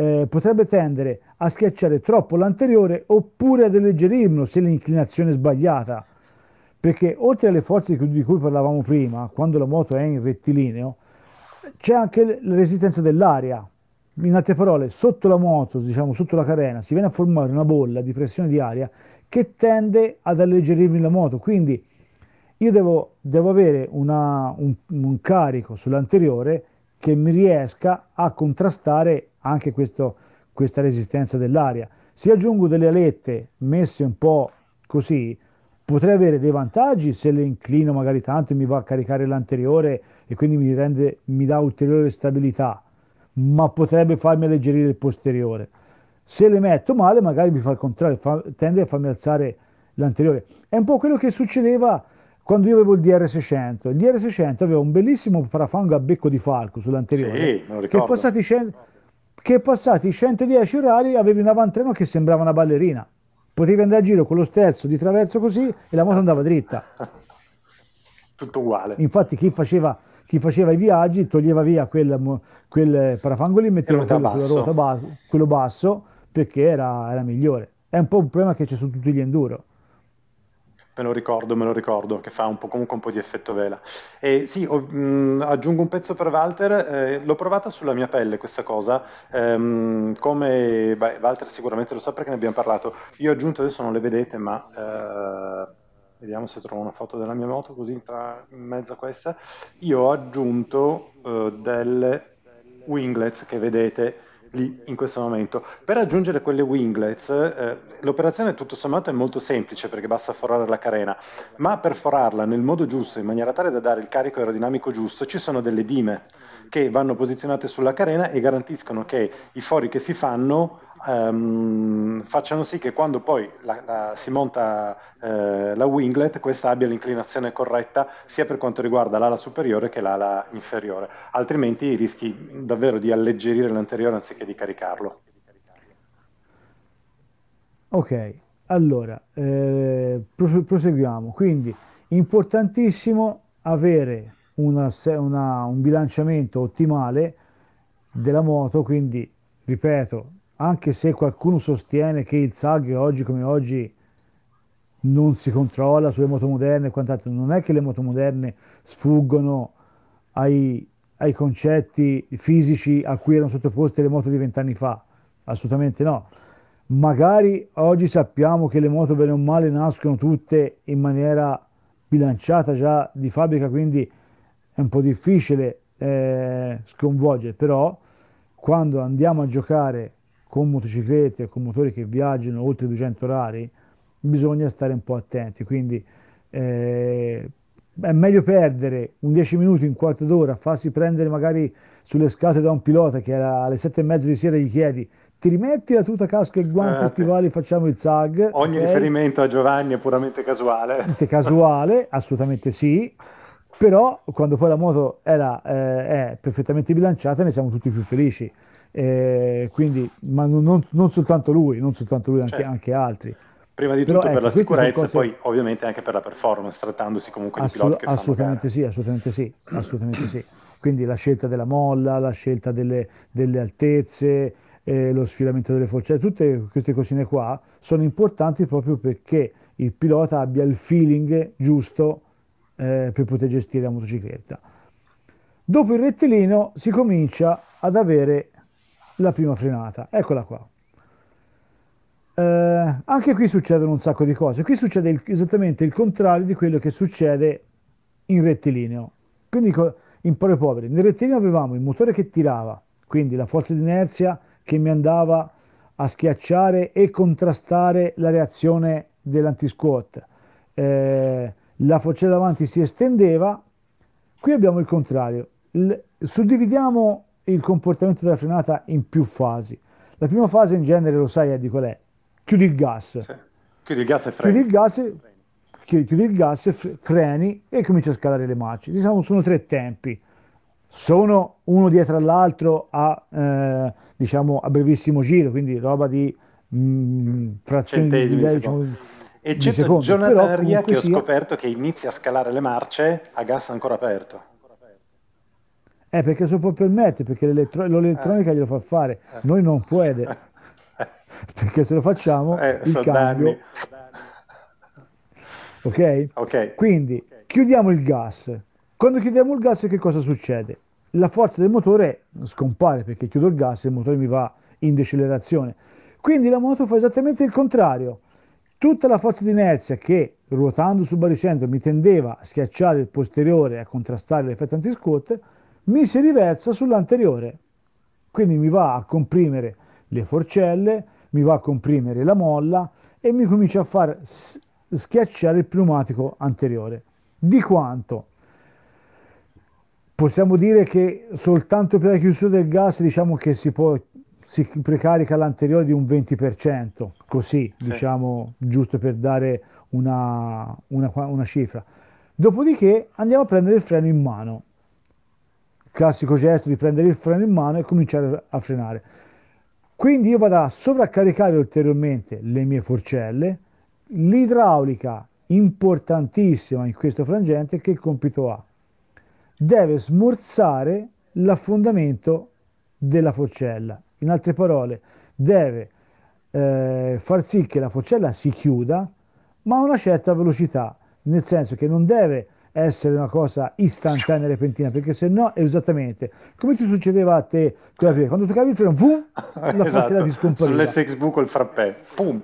eh, potrebbe tendere a schiacciare troppo l'anteriore oppure ad alleggerirlo se l'inclinazione è sbagliata. Perché oltre alle forze di cui parlavamo prima, quando la moto è in rettilineo, c'è anche la resistenza dell'aria. In altre parole, sotto la moto, diciamo sotto la carena, si viene a formare una bolla di pressione di aria che tende ad alleggerirmi la moto. Quindi io devo, devo avere una, un, un, carico sull'anteriore che mi riesca a contrastare anche questo, questa resistenza dell'aria. Se aggiungo delle alette messe un po' così, potrei avere dei vantaggi se le inclino magari tanto e mi va a caricare l'anteriore e quindi mi, rende, mi dà ulteriore stabilità, ma potrebbe farmi alleggerire il posteriore. Se le metto male magari mi fa il contrario, fa, tende a farmi alzare l'anteriore. È un po' quello che succedeva quando io avevo il DR600. Il DR600 aveva un bellissimo parafango a becco di falco sull'anteriore, sì, che passati 100 che passati 110 orari avevi un avantreno che sembrava una ballerina. Potevi andare a giro con lo sterzo di traverso così e la moto andava dritta. Tutto uguale. Infatti chi faceva, chi faceva i viaggi toglieva via quel, quel parafangoli e metteva quello basso. sulla ruota basso, quello basso perché era, era migliore. È un po' un problema che c'è su tutti gli enduro.
Me lo ricordo, me lo ricordo, che fa un comunque un po' di effetto vela. E sì, ho, mh, aggiungo un pezzo per Walter, eh, l'ho provata sulla mia pelle questa cosa, ehm, come beh, Walter sicuramente lo sa perché ne abbiamo parlato, io ho aggiunto, adesso non le vedete, ma eh, vediamo se trovo una foto della mia moto così tra, in mezzo a questa, io ho aggiunto eh, delle winglets che vedete lì in questo momento. Per aggiungere quelle winglets, eh, l'operazione tutto sommato è molto semplice perché basta forare la carena, ma per forarla nel modo giusto, in maniera tale da dare il carico aerodinamico giusto, ci sono delle dime che vanno posizionate sulla carena e garantiscono che i fori che si fanno um, facciano sì che quando poi la, la, si monta eh, la winglet questa abbia l'inclinazione corretta sia per quanto riguarda l'ala superiore che l'ala inferiore, altrimenti rischi davvero di alleggerire l'anteriore anziché di caricarlo.
Ok, allora eh, proseguiamo. Quindi importantissimo avere una, una, un bilanciamento ottimale della moto, quindi ripeto, anche se qualcuno sostiene che il SAG oggi come oggi non si controlla sulle moto moderne e quant'altro, non è che le moto moderne sfuggono ai, ai concetti fisici a cui erano sottoposte le moto di vent'anni fa, assolutamente no. Magari oggi sappiamo che le moto bene o male nascono tutte in maniera bilanciata già di fabbrica, quindi è un po' difficile eh, sconvolgere, però quando andiamo a giocare con motociclette o con motori che viaggiano oltre 200 orari, bisogna stare un po' attenti, quindi eh, è meglio perdere un 10 minuti, un quarto d'ora, farsi prendere magari sulle scate da un pilota che era alle 7 e mezzo di sera gli chiedi ti rimetti la tuta, casco e guanti, eh, stivali, facciamo il zag. Ogni okay?
riferimento a Giovanni è puramente casuale. Puramente
casuale, assolutamente sì però quando poi la moto era, eh, è perfettamente bilanciata ne siamo tutti più felici. Eh, quindi, ma non, non, soltanto lui, non soltanto lui, anche, certo. anche altri.
Prima di tutto però, per ecco, la sicurezza, cose... poi ovviamente anche per la performance, trattandosi comunque Assu- di piloti che
assolutamente sì, assolutamente sì, assolutamente sì. Quindi la scelta della molla, la scelta delle, delle altezze, eh, lo sfilamento delle forze, tutte queste cosine qua sono importanti proprio perché il pilota abbia il feeling giusto eh, per poter gestire la motocicletta. Dopo il rettilineo si comincia ad avere la prima frenata, eccola qua. Eh, anche qui succedono un sacco di cose, qui succede il, esattamente il contrario di quello che succede in rettilineo, quindi in pari poveri. Nel rettilineo avevamo il motore che tirava, quindi la forza di inerzia che mi andava a schiacciare e contrastare la reazione dell'antisquat, eh, la forcella davanti si estendeva, qui abbiamo il contrario, il, suddividiamo il comportamento della frenata in più fasi. La prima fase in genere lo sai è di qual è? Chiudi il gas. Sì.
Chiudi il gas e freni. Chiudi
il gas, e, freni. Chiudi il gas e freni e cominci a scalare le marce. Diciamo sono tre tempi. Sono uno dietro all'altro a, eh, diciamo, a brevissimo giro, quindi roba di mh, mm, frazioni Centesimi di... Diciamo,
e Eccetto secondo, Jonathan Riacchi ho scoperto che inizia a scalare le marce a gas ancora aperto.
Eh, perché se può permettere, perché l'elettro- l'elettronica eh. glielo fa fare, eh. noi non può, perché se lo facciamo eh, il cambio... Okay? ok? Quindi okay. chiudiamo il gas. Quando chiudiamo il gas che cosa succede? La forza del motore scompare perché chiudo il gas e il motore mi va in decelerazione. Quindi la moto fa esattamente il contrario. Tutta la forza di inerzia che, ruotando sul baricentro, mi tendeva a schiacciare il posteriore e a contrastare l'effetto antiscotte, mi si riversa sull'anteriore. Quindi mi va a comprimere le forcelle, mi va a comprimere la molla e mi comincia a far schiacciare il pneumatico anteriore. Di quanto? Possiamo dire che soltanto per la chiusura del gas diciamo che si può si precarica l'anteriore di un 20%, così sì. diciamo giusto per dare una, una, una, cifra. Dopodiché andiamo a prendere il freno in mano. Classico gesto di prendere il freno in mano e cominciare a frenare. Quindi io vado a sovraccaricare ulteriormente le mie forcelle, l'idraulica importantissima in questo frangente che compito ha? Deve smorzare l'affondamento della forcella in altre parole, deve eh, far sì che la forcella si chiuda, ma a una certa velocità, nel senso che non deve essere una cosa istantanea e repentina, perché se no è esattamente come ti succedeva a te quella prima, quando toccavi il freno, vum, la esatto. forcella ti scompariva.
Sull'SXV col frappè,
pum.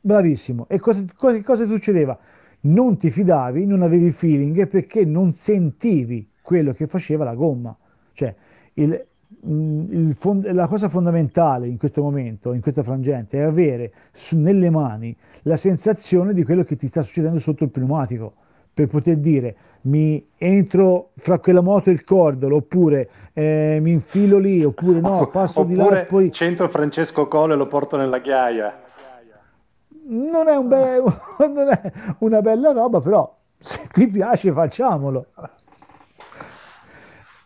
Bravissimo. E cosa, cosa, cosa succedeva? Non ti fidavi, non avevi feeling perché non sentivi quello che faceva la gomma. Cioè, il, Mm, la cosa fondamentale in questo momento, in questa frangente, è avere su, nelle mani la sensazione di quello che ti sta succedendo sotto il pneumatico, per poter dire mi entro fra quella moto e il cordolo, oppure eh, mi infilo lì, oppure no, passo oppure di là e
poi... centro Francesco Cole e lo porto nella ghiaia.
Non è, un be- ah. non è una bella roba, però se ti piace facciamolo.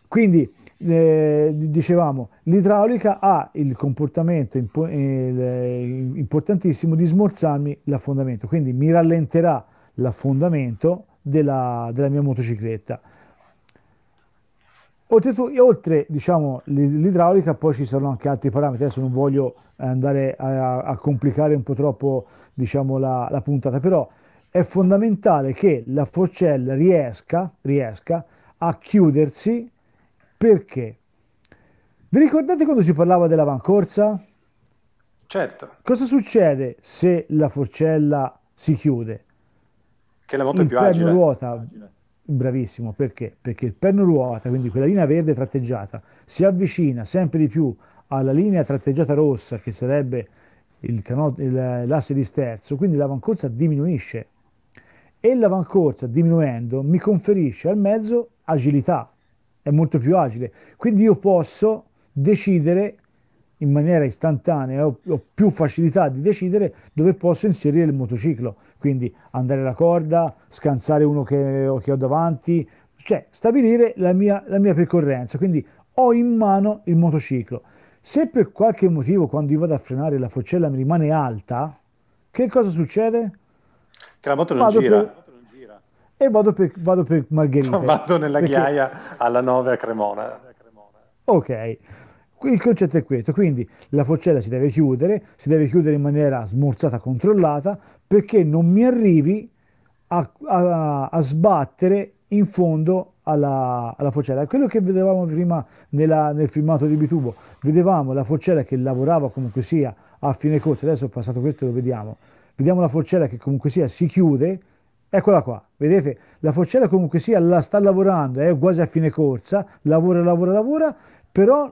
Quindi eh, dicevamo, l'idraulica ha il comportamento impo il, eh, importantissimo di smorzarmi l'affondamento, quindi mi rallenterà l'affondamento della, della, mia motocicletta. Oltre, oltre diciamo, l'idraulica poi ci saranno anche altri parametri, adesso non voglio andare a, a complicare un po' troppo diciamo, la, la, puntata, però è fondamentale che la forcella riesca, riesca a chiudersi perché? Vi ricordate quando si parlava dell'avancorsa? Certo. Cosa succede se la forcella si chiude?
Che la moto il è più agile. ruota,
agile. bravissimo, perché? Perché il perno ruota, quindi quella linea verde tratteggiata, si avvicina sempre di più alla linea tratteggiata rossa, che sarebbe cano- il, l'asse di sterzo, quindi la vancorsa diminuisce. E la vancorsa diminuendo mi conferisce al mezzo agilità, è molto più agile. Quindi io posso decidere in maniera istantanea, ho, ho più facilità di decidere dove posso inserire il motociclo. Quindi andare alla corda, scansare uno che, che ho davanti, cioè stabilire la mia, la mia percorrenza. Quindi ho in mano il motociclo. Se per qualche motivo quando io vado a frenare la forcella mi rimane alta, che cosa succede?
Che la moto non vado gira. Per
e vado per, vado per Margherita. Vado nella perché... ghiaia
alla 9 a Cremona.
Ok, il concetto è questo, quindi la forcella si deve chiudere, si deve chiudere in maniera smorzata, controllata, perché non mi arrivi a, a, a sbattere in fondo alla, alla forcella. Quello che vedevamo prima nella, nel filmato di Bitubo, vedevamo la forcella che lavorava comunque sia a fine corsa, adesso è passato questo lo vediamo, vediamo la forcella che comunque sia si chiude, Eccola qua, vedete? La Forcella comunque sia la sta lavorando, è quasi a fine corsa, lavora, lavora, lavora, però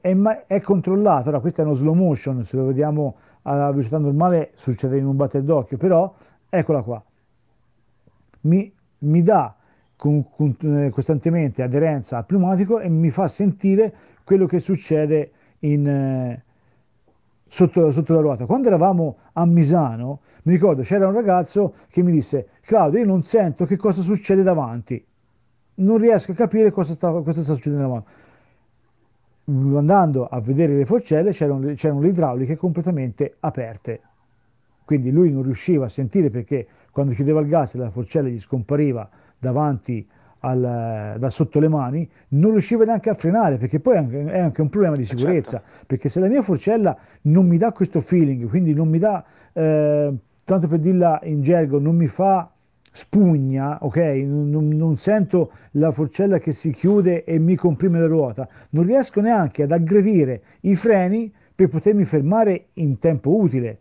è, è controllata. Ora questo è uno slow motion, se lo vediamo alla velocità normale succede in un batter d'occhio, però eccola qua. Mi, mi dà con, con, eh, costantemente aderenza al pneumatico e mi fa sentire quello che succede in... Eh, sotto, sotto la ruota. Quando eravamo a Misano, mi ricordo c'era un ragazzo che mi disse, Claudio, io non sento che cosa succede davanti, non riesco a capire cosa sta, cosa sta succedendo davanti. Andando a vedere le forcelle c'erano, c'erano le idrauliche completamente aperte, quindi lui non riusciva a sentire perché quando chiudeva il gas la forcella gli scompariva davanti al, da sotto le mani, non riuscivo neanche a frenare, perché poi è anche, un problema di eh, sicurezza, certo. perché se la mia forcella non mi dà questo feeling, quindi non mi dà, eh, tanto per dirla in gergo, non mi fa spugna, ok? Non, non, sento la forcella che si chiude e mi comprime la ruota, non riesco neanche ad aggredire i freni per potermi fermare in tempo utile.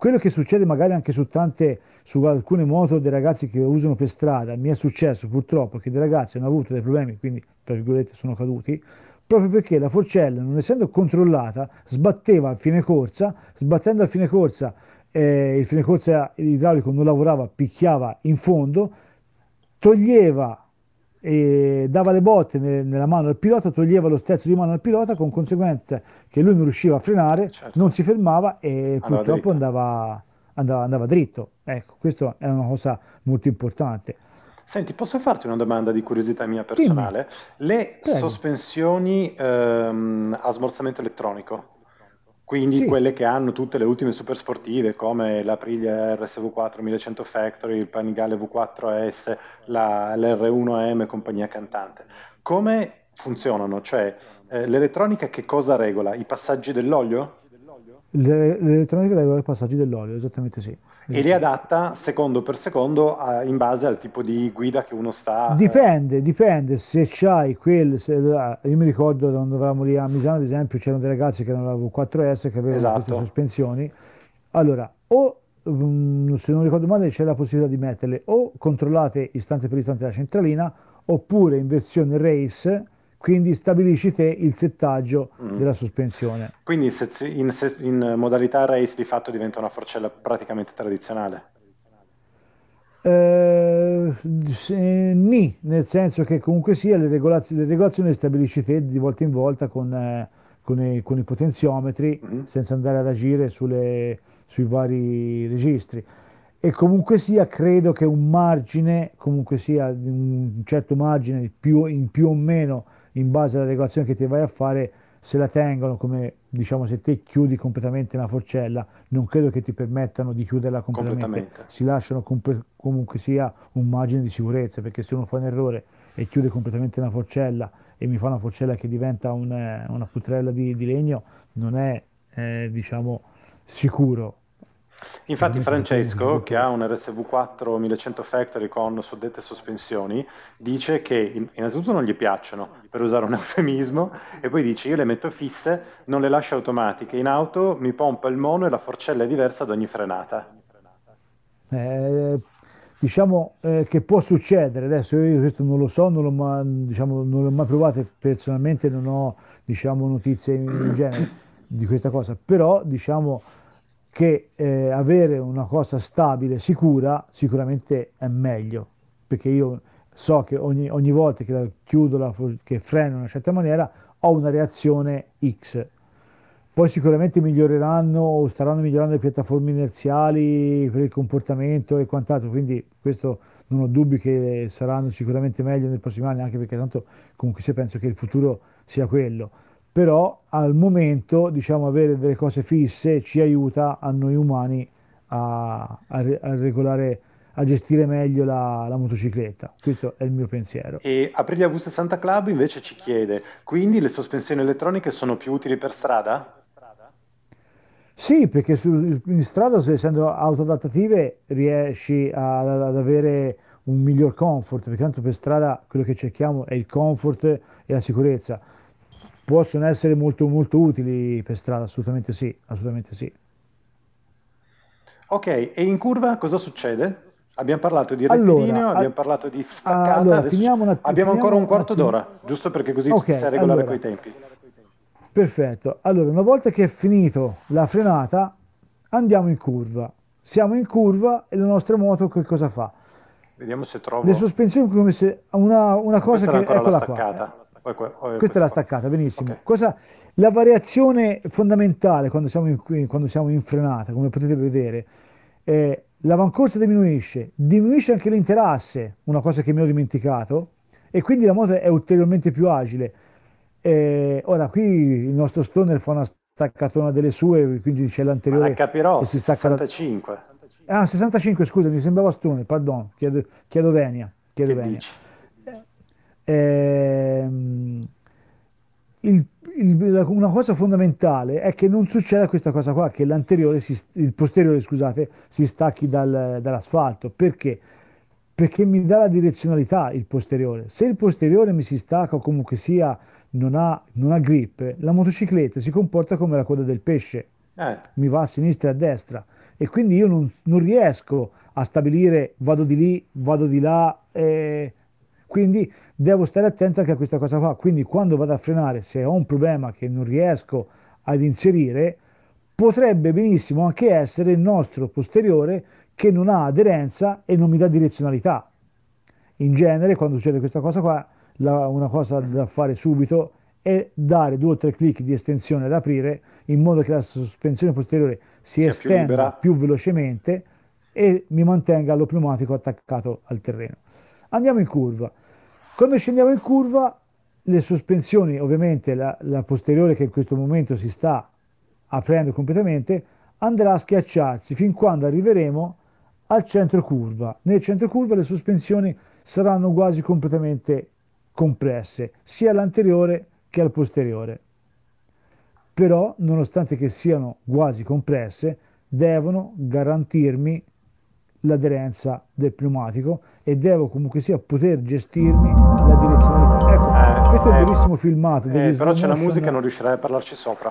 Quello che succede magari anche su tante su alcune moto dei ragazzi che usano per strada, mi è successo purtroppo che dei ragazzi hanno avuto dei problemi, quindi tra virgolette sono caduti, proprio perché la forcella, non essendo controllata, sbatteva a fine corsa, sbattendo a fine corsa eh, il fine corsa idraulico non lavorava, picchiava in fondo, toglieva e dava le botte nella mano al pilota, toglieva lo sterzo di mano al pilota con conseguenze che lui non riusciva a frenare, certo. non si fermava e andava purtroppo andava, andava, andava dritto. Ecco, questa è una cosa molto importante.
Senti, posso farti una domanda di curiosità mia personale? Dimmi. Le Prego. sospensioni ehm, a smorzamento elettronico, quindi sì. quelle che hanno tutte le ultime super sportive come l'Aprilia RSV4 1100 Factory, il Panigale V4S, la, l'R1M compagnia cantante, come funzionano? Cioè, eh, l'elettronica che cosa regola? I passaggi dell'olio?
L'elettronica regola i passaggi dell'olio, esattamente sì
e li adatta secondo per secondo a, in base al tipo di guida che uno sta. Eh, dipende,
eh. dipende. Se c'hai quel. Se, ah, io mi ricordo quando eravamo lì a Misano, ad esempio, c'erano dei ragazzi che erano 4S che avevano esatto. queste sospensioni. Allora, o mm, se non ricordo male c'è la possibilità di metterle o controllate istante per istante la centralina oppure in versione race quindi stabilisci te il settaggio mm. della sospensione.
Quindi in, in, in, modalità race di fatto diventa una forcella praticamente tradizionale?
Eh, se, nel senso che comunque sia le, regolaz- le regolazioni le stabilisci te di volta in volta con, eh, con, i, con i, potenziometri mm. senza andare ad agire sulle, sui vari registri e comunque sia credo che un margine, comunque sia un certo margine più, in più o meno in base alla regolazione che ti vai a fare se la tengono come diciamo se te chiudi completamente la forcella non credo che ti permettano di chiuderla completamente, completamente. si lasciano comp- comunque sia un margine di sicurezza perché se uno fa un errore e chiude completamente la forcella e mi fa una forcella che diventa un, eh, una putrella di, di legno non è eh, diciamo sicuro
Infatti Francesco, che ha un RSV4 1100 Factory con suddette sospensioni, dice che innanzitutto non gli piacciono, per usare un eufemismo, e poi dice io le metto fisse, non le lascio automatiche, in auto mi pompa il mono e la forcella è diversa ad ogni frenata.
Eh, diciamo eh, che può succedere, adesso io questo non lo so, non l'ho mai, diciamo, non l'ho mai provato personalmente non ho diciamo, notizie in genere di questa cosa, però diciamo che eh, avere una cosa stabile, sicura, sicuramente è meglio, perché io so che ogni, ogni volta che la chiudo, la, che freno in una certa maniera, ho una reazione X. Poi sicuramente miglioreranno o staranno migliorando le piattaforme inerziali per il comportamento e quant'altro, quindi questo non ho dubbi che saranno sicuramente meglio nei prossimi anni, anche perché tanto comunque se penso che il futuro sia quello però al momento diciamo, avere delle cose fisse ci aiuta a noi umani a, a, a regolare a gestire meglio la, la, motocicletta. Questo è il mio pensiero.
E Aprilia Augusta Santa Club invece ci chiede, quindi le sospensioni elettroniche sono più utili per strada?
Sì, perché su, in strada, essendo autoadattative, riesci a, ad avere un miglior comfort, perché tanto per strada quello che cerchiamo è il comfort e la sicurezza possono essere molto, molto utili per strada, assolutamente sì, assolutamente sì.
Ok, e in curva cosa succede? Abbiamo parlato di rettilineo, allora, abbiamo parlato di staccata, allora, attimo, abbiamo ancora un quarto un d'ora, giusto perché così okay, sei regolare allora, coi tempi.
Perfetto, allora una volta che è finito la frenata andiamo in curva, siamo in curva e la nostra moto che cosa fa?
Vediamo se trovo... Le
sospensioni come se... una, una cosa Questa che... Eccola qua.
Staccata. Poi, poi, poi, questa
è la staccata, benissimo. Okay. Cosa, la variazione fondamentale quando siamo in, quando siamo in frenata, come potete vedere, è l'avancorsa diminuisce, diminuisce anche l'interasse, una cosa che mi ho dimenticato, e quindi la moto è ulteriormente più agile. Eh, ora qui il nostro stoner fa una staccatona delle sue, quindi c'è l'anteriore. Ma
capirò, si stacca 65.
Da... Ah, 65, scusa, mi sembrava stoner, pardon, chiedo, chiedo venia. Chiedo venia. Dici? ehm, il, il, la, una cosa fondamentale è che non succeda questa cosa qua, che si, il posteriore scusate, si stacchi dal, dall'asfalto. Perché? Perché mi dà la direzionalità il posteriore. Se il posteriore mi si stacca o comunque sia non ha, non ha grip, la motocicletta si comporta come la coda del pesce. Eh. Mi va a sinistra e a destra. E quindi io non, non riesco a stabilire vado di lì, vado di là. Eh, quindi devo stare attento anche a questa cosa qua. Quindi quando vado a frenare, se ho un problema che non riesco ad inserire, potrebbe benissimo anche essere il nostro posteriore che non ha aderenza e non mi dà direzionalità. In genere, quando succede questa cosa qua, la, una cosa da fare subito è dare due o tre clic di estensione ad aprire in modo che la sospensione posteriore si estenda più, più velocemente e mi mantenga lo pneumatico attaccato al terreno. Andiamo in curva. Quando scendiamo in curva, le sospensioni, ovviamente la, la posteriore che in questo momento si sta aprendo completamente, andrà a schiacciarsi fin quando arriveremo al centro curva. Nel centro curva le sospensioni saranno quasi completamente compresse, sia all'anteriore che al posteriore. Però, nonostante che siano quasi compresse, devono garantirmi l'aderenza del pneumatico e devo comunque sia poter gestirmi la direzione. Ecco, eh, questo eh, è un bellissimo filmato. Eh, però c'è la musica e non
riuscirei a parlarci sopra.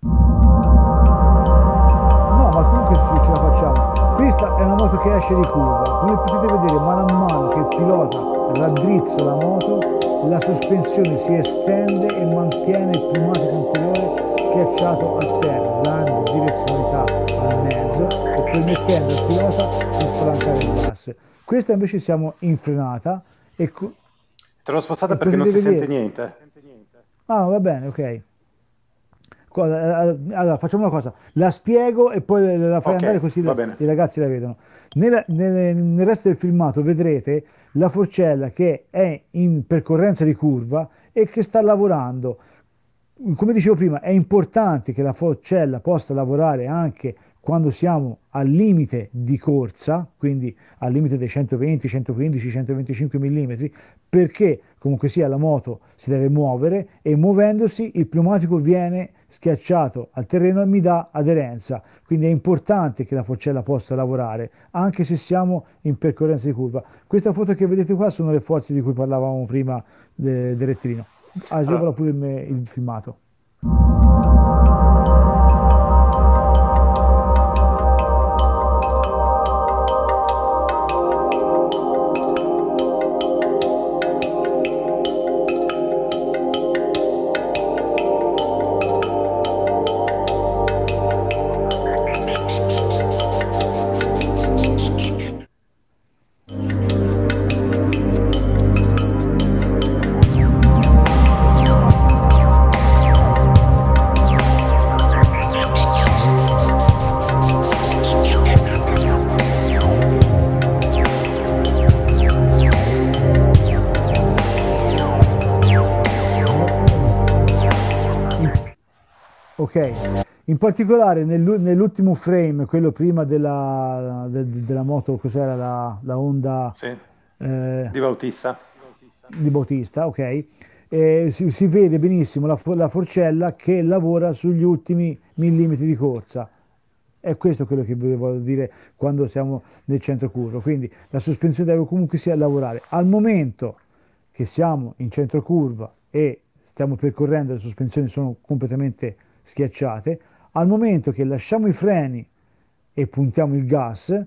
No, ma comunque sì, ce la facciamo. Questa è una moto che esce di curva. Come potete vedere, man mano che il pilota raddrizza la moto, la sospensione si estende e mantiene il pneumatico anteriore schiacciato a terra direzionalità al mezzo e permettendo al
pilota di spalancare il gas.
Questa invece siamo in frenata e cu-
te l'ho spostata perché non si sente niente.
Ah, va bene, ok. Eh, eh, allora, facciamo una cosa, la spiego e poi la fai okay, andare così i ragazzi la vedono. Nel, nel, nel, resto del filmato vedrete la forcella che è in percorrenza di curva e che sta lavorando come dicevo prima, è importante che la forcella possa lavorare anche quando siamo al limite di corsa, quindi al limite dei 120, 115, 125 mm, perché comunque sia la moto si deve muovere e muovendosi il pneumatico viene schiacciato al terreno e mi dà aderenza. Quindi è importante che la forcella possa lavorare, anche se siamo in percorrenza di curva. Questa foto che vedete qua sono le forze di cui parlavamo prima del de rettrino agevola ah, pure il, me, il filmato. In particolare nell'ultimo frame, quello prima della, della moto, cos'era la, la Honda sì. eh,
di Bautista?
Di Bautista, ok. Eh, si, si, vede benissimo la, la, forcella che lavora sugli ultimi millimetri di corsa. È questo quello che volevo dire quando siamo nel centro curvo. Quindi la sospensione deve comunque sia lavorare. Al momento che siamo in centro curva e stiamo percorrendo, le sospensioni sono completamente schiacciate, al momento che lasciamo i freni e puntiamo il gas,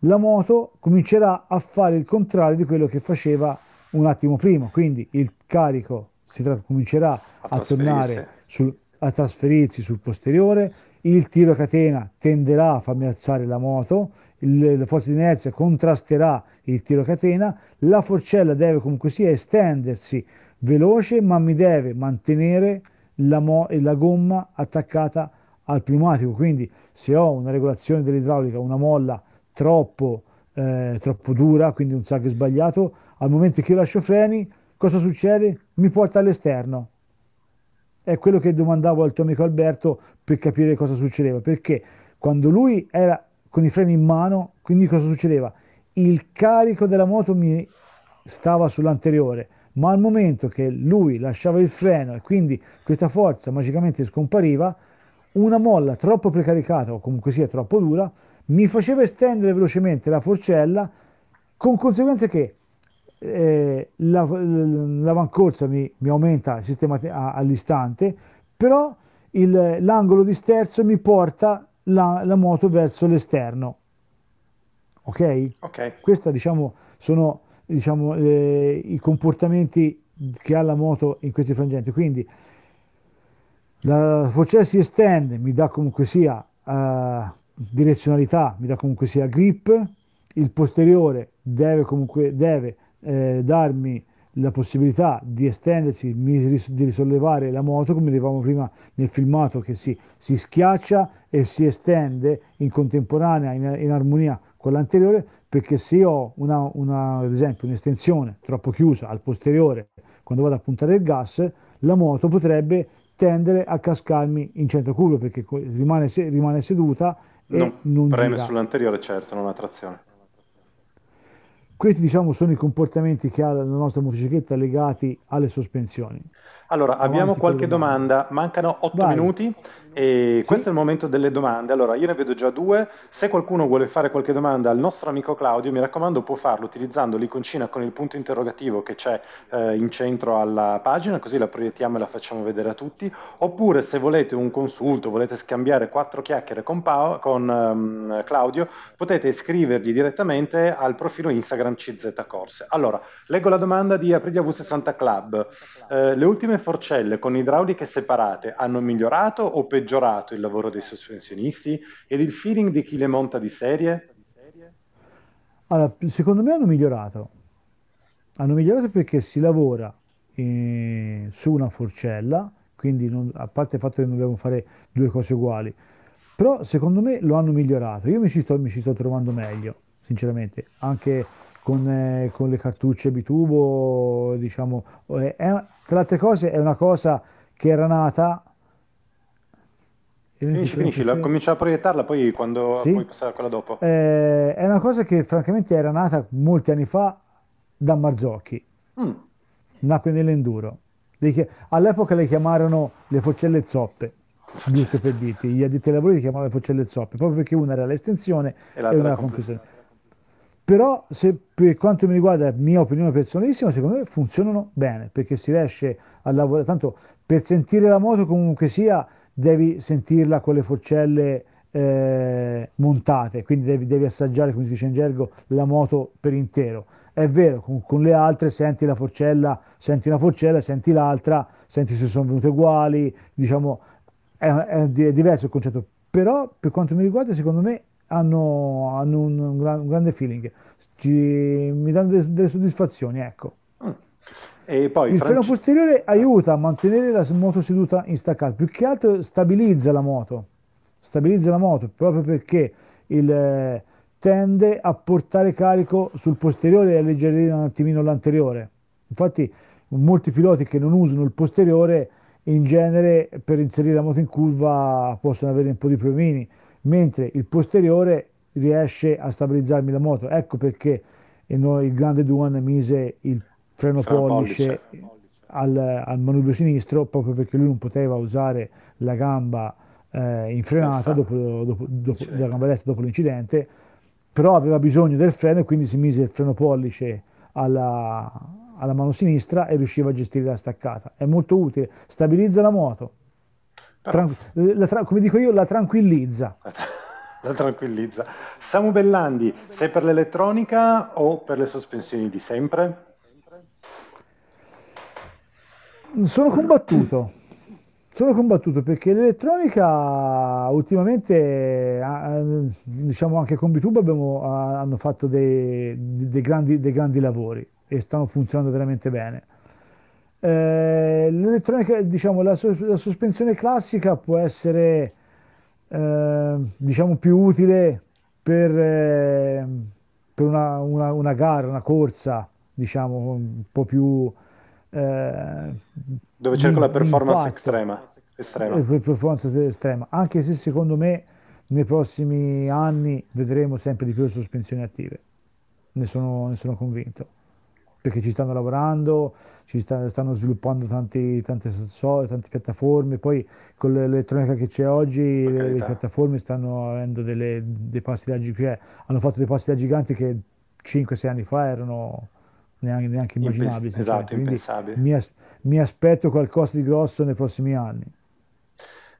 la moto comincerà a fare il contrario di quello che faceva un attimo prima, quindi il carico si tra- comincerà a, a tornare sul, a trasferirsi sul posteriore, il tiro catena tenderà a farmi alzare la moto, il, la forza di inerzia contrasterà il tiro catena, la forcella deve comunque sia estendersi veloce ma mi deve mantenere la, la gomma attaccata al pneumatico. Quindi se ho una regolazione dell'idraulica, una molla troppo, eh, troppo dura, quindi un sacco sbagliato, al momento che io lascio freni, cosa succede? Mi porta all'esterno. È quello che domandavo al tuo amico Alberto per capire cosa succedeva, perché quando lui era con i freni in mano, quindi cosa succedeva? Il carico della moto mi stava sull'anteriore, ma al momento che lui lasciava il freno e quindi questa forza magicamente scompariva, una molla troppo precaricata o comunque sia troppo dura mi faceva estendere velocemente la forcella con conseguenza che eh, la, l'avancorsa mi, mi aumenta sistemati- a, all'istante, però il, l'angolo di sterzo mi porta la, la moto verso l'esterno. Ok? okay. Queste diciamo sono diciamo, eh, i comportamenti che ha la moto in questi frangenti. Quindi la forcella si estende, mi dà comunque sia eh, direzionalità, mi dà comunque sia grip, il posteriore deve comunque deve, eh, darmi la possibilità di estendersi, di risollevare la moto, come dicevamo prima nel filmato, che si, si schiaccia e si estende in contemporanea, in, in armonia con l'anteriore perché se io ho una, una, ad esempio un'estensione troppo chiusa al
posteriore
quando vado a puntare il gas, la moto potrebbe tendere a cascarmi in centro curvo perché rimane, rimane seduta e no, non preme gira.
sull'anteriore certo, non ha trazione.
Questi diciamo sono i comportamenti che ha la nostra motocicletta legati alle sospensioni.
Allora, Avanti abbiamo qualche domanda. mancano 8 Vai. minuti e sì? questo è il momento delle domande. Allora, io ne vedo già due. Se qualcuno vuole fare qualche domanda al nostro amico Claudio, mi raccomando, può farlo utilizzando l'iconcina con il punto interrogativo che c'è eh, in centro alla pagina, così la proiettiamo e la facciamo vedere a tutti. Oppure, se volete un consulto, volete scambiare quattro chiacchiere con, Paolo, con um, Claudio, potete iscrivergli direttamente al profilo Instagram CZ Corse. Allora, leggo la domanda di Aprilia V60 Club. Eh, le ultime forcelle con idrauliche separate hanno migliorato o peggiorato il lavoro dei sospensionisti ed il feeling di chi le monta di serie?
Allora, secondo me hanno migliorato. Hanno migliorato perché si lavora eh, su una forcella, quindi non, a parte il fatto che non dobbiamo fare due cose uguali, però secondo me lo hanno migliorato. Io mi ci sto, mi ci sto trovando meglio, sinceramente, anche con, eh, con le cartucce bitubo, diciamo, eh, tra le altre cose è una cosa che era nata...
Finisci, finisci, la, comincio a proiettarla, poi quando sì? puoi passare a quella dopo.
Eh, è una cosa che francamente era nata molti anni fa da Marzocchi. Mm. Nacque nell'enduro. All'epoca le chiamarono le foccelle zoppe giusto per dirti, gli addetti ai lavori li chiamavano le foccelle zoppe, proprio perché una era l'estensione e, e l'altra la conclusione però se, per quanto mi riguarda, mia opinione personalissima, secondo me funzionano bene, perché si riesce a lavorare, tanto per sentire la moto comunque sia devi sentirla con le forcelle eh, montate, quindi devi, devi, assaggiare, come si dice in gergo, la moto per intero. È vero, con, con le altre senti la forcella, senti una forcella, senti l'altra, senti se sono venute uguali, diciamo, è, è diverso il concetto, però per quanto mi riguarda secondo me hanno, hanno un, un, gran, un, grande feeling, Ci, mi danno de, delle soddisfazioni, ecco. Mm.
il Franci... freno
posteriore aiuta a mantenere la moto seduta in staccato, più che altro stabilizza la moto, stabilizza la moto proprio perché il, tende a portare carico sul posteriore e alleggerire un attimino l'anteriore. Infatti molti piloti che non usano il posteriore in genere per inserire la moto in curva possono avere un po' di problemi mentre il posteriore riesce a stabilizzarmi la moto. Ecco perché il grande Duan mise il freno pollice, al, al manubrio sinistro, proprio perché lui non poteva usare la gamba eh, in frenata dopo, dopo, dopo, la gamba destra dopo l'incidente, però aveva bisogno del freno e quindi si mise il freno pollice alla, alla mano sinistra e riusciva a gestire la staccata. È molto utile, stabilizza la moto, Tran- eh, tra- come dico io, la tranquillizza.
la tranquillizza. Samu Bellandi, sei per l'elettronica o per le sospensioni di sempre?
Sono combattuto. Sono combattuto perché l'elettronica ultimamente, diciamo anche con Bitube, abbiamo, hanno fatto dei, dei, grandi, dei grandi lavori e stanno funzionando veramente bene eh, l'elettronica, diciamo, la, la, sospensione classica può essere eh, diciamo più utile per, eh, per una, una, una, gara, una corsa, diciamo, un po' più
eh,
dove cerco la performance
estrema, estrema. Eh,
performance estrema. Anche se secondo me nei prossimi anni vedremo sempre di più le sospensioni attive. ne sono, ne sono convinto perché ci stanno lavorando, ci sta, stanno sviluppando tanti, tante, tante, piattaforme, poi con l'elettronica che c'è oggi le, le, piattaforme stanno avendo delle, dei passi da cioè, hanno fatto dei passi da giganti che 5-6 anni fa erano neanche, neanche immaginabili. Impens- esatto, impensabili. Mi, as- mi aspetto qualcosa di grosso nei prossimi anni.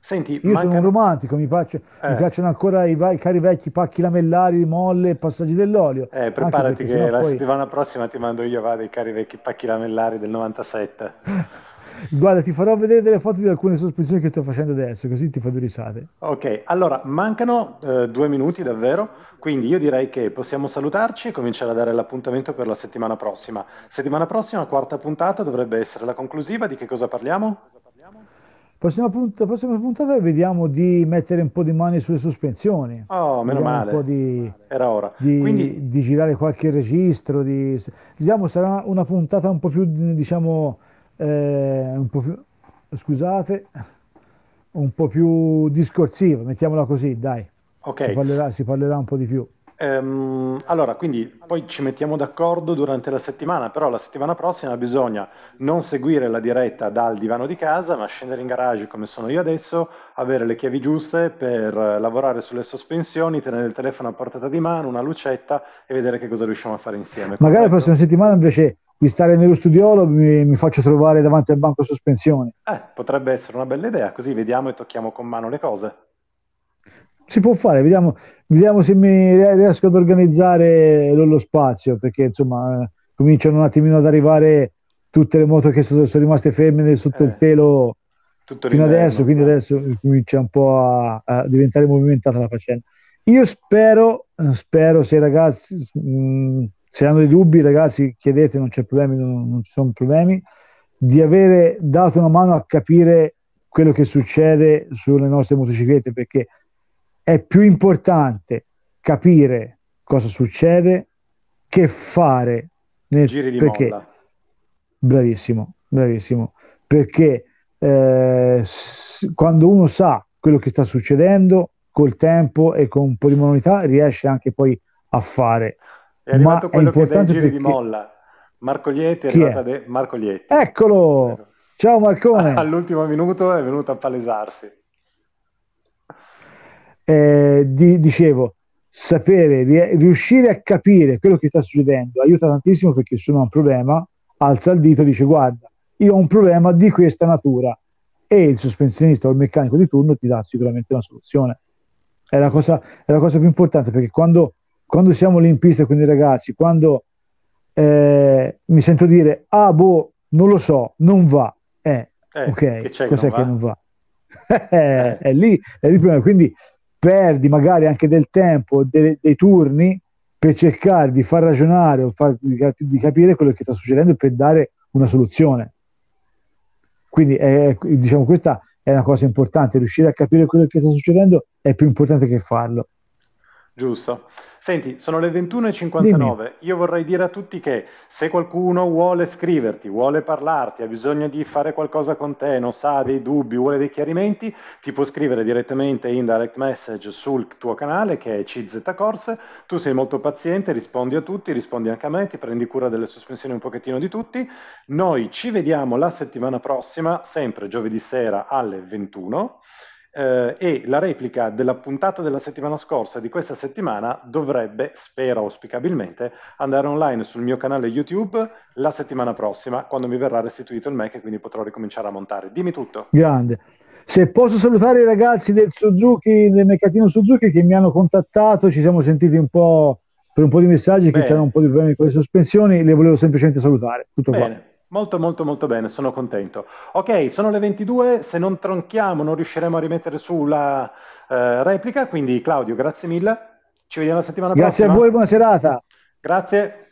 Senti, Io mancano... sono
romantico, mi, piace, eh. mi piacciono ancora i, i, cari vecchi pacchi lamellari, molle, passaggi dell'olio. Eh, preparati che la poi... settimana
prossima ti mando io, vado, i cari vecchi pacchi lamellari del 97.
Guarda, ti farò vedere delle foto di alcune sospensioni che sto facendo adesso, così ti fa due risate.
Ok, allora, mancano eh, due minuti davvero, quindi io direi che possiamo salutarci e cominciare a dare l'appuntamento per la settimana prossima. Settimana prossima, quarta puntata, dovrebbe essere la conclusiva di che cosa parliamo? Cosa parliamo?
Prossima, punt- prossima, puntata vediamo di mettere un po' di mani sulle sospensioni.
Oh, meno male. Un po' di, Era ora. Di, Quindi...
di girare qualche registro. Di, diciamo, sarà una puntata un po' più, diciamo, eh, un po' più, scusate, un po' più discorsiva, mettiamola così, dai. Ok. Si parlerà, si parlerà un po' di più.
Ehm, allora, quindi poi ci mettiamo d'accordo durante la settimana, però la settimana prossima bisogna non seguire la diretta dal divano di casa, ma scendere in garage come sono io adesso, avere le chiavi giuste per lavorare sulle sospensioni, tenere il telefono a portata di mano, una lucetta e vedere che cosa riusciamo a fare insieme. Magari la
prossima settimana invece di stare nello studiolo mi, mi, faccio trovare davanti al banco sospensioni.
Eh, potrebbe essere una bella idea, così vediamo e tocchiamo con mano le cose
si può fare, vediamo, vediamo se mi riesco ad organizzare lo, lo spazio, perché insomma eh, cominciano un attimino ad arrivare tutte le moto che sono, sono rimaste ferme sotto eh, il telo fino adesso, quindi eh. adesso comincia un po' a, a diventare movimentata la faccenda. Io spero, eh, spero se i ragazzi, mh, mm, se hanno dei dubbi, ragazzi, chiedete, non c'è problemi, non, non, ci sono problemi, di avere dato una mano a capire quello che succede sulle nostre motociclette, perché è più importante capire cosa succede che fare nel giro di perché, molla. Bravissimo, bravissimo. Perché eh, quando uno sa quello che sta succedendo col tempo e con un po' di manualità riesce anche poi a
fare. È arrivato Ma quello è che dà giri perché... di molla. Marco Lietti è Chi arrivato è? De... Marco Lietti. Eccolo! Ciao Marcone! All'ultimo minuto è venuto a palesarsi
eh, di, dicevo, sapere, riuscire a capire quello che sta succedendo aiuta tantissimo perché se uno ha un problema alza il dito e dice guarda, io ho un problema di questa natura e il sospensionista o il meccanico di turno ti dà sicuramente una soluzione. È la cosa, è la cosa più importante perché quando, quando siamo lì in pista con i ragazzi, quando eh, mi sento dire ah boh, non lo so, non va, eh, eh ok, che cos'è non che non va? Eh, è, lì, è lì il problema. Quindi perdi magari anche del tempo, dei, dei turni per cercare di far ragionare o far, di, di, capire quello che sta succedendo per dare una soluzione. Quindi è, diciamo, questa è una cosa importante, riuscire a capire quello che sta succedendo è più importante che farlo.
Giusto. Senti, sono le 21.59. Io vorrei dire a tutti che se qualcuno vuole scriverti, vuole parlarti, ha bisogno di fare qualcosa con te, non sa, ha dei dubbi, vuole dei chiarimenti, ti può scrivere direttamente in direct message sul tuo canale che è CZ Corse. Tu sei molto paziente, rispondi a tutti, rispondi anche a me, ti prendi cura delle sospensioni un pochettino di tutti. Noi ci vediamo la settimana prossima, sempre giovedì sera alle 21 eh, e la replica della puntata della settimana scorsa di questa settimana dovrebbe, spero auspicabilmente, andare online sul mio canale YouTube la settimana prossima, quando mi verrà restituito il Mac e quindi potrò ricominciare a montare. Dimmi tutto.
Grande. Se posso salutare i ragazzi del Suzuki, del mercatino Suzuki che mi hanno contattato, ci siamo sentiti un po' per un po' di messaggi Bene. che c'erano un po' di problemi con le sospensioni, le volevo semplicemente salutare. Tutto Bene. qua.
Molto, molto, molto bene, sono contento. Ok, sono le 22, se non tronchiamo non riusciremo a rimettere sulla eh, replica, quindi Claudio, grazie mille. Ci vediamo la settimana grazie prossima. Grazie a voi, buona serata. Grazie.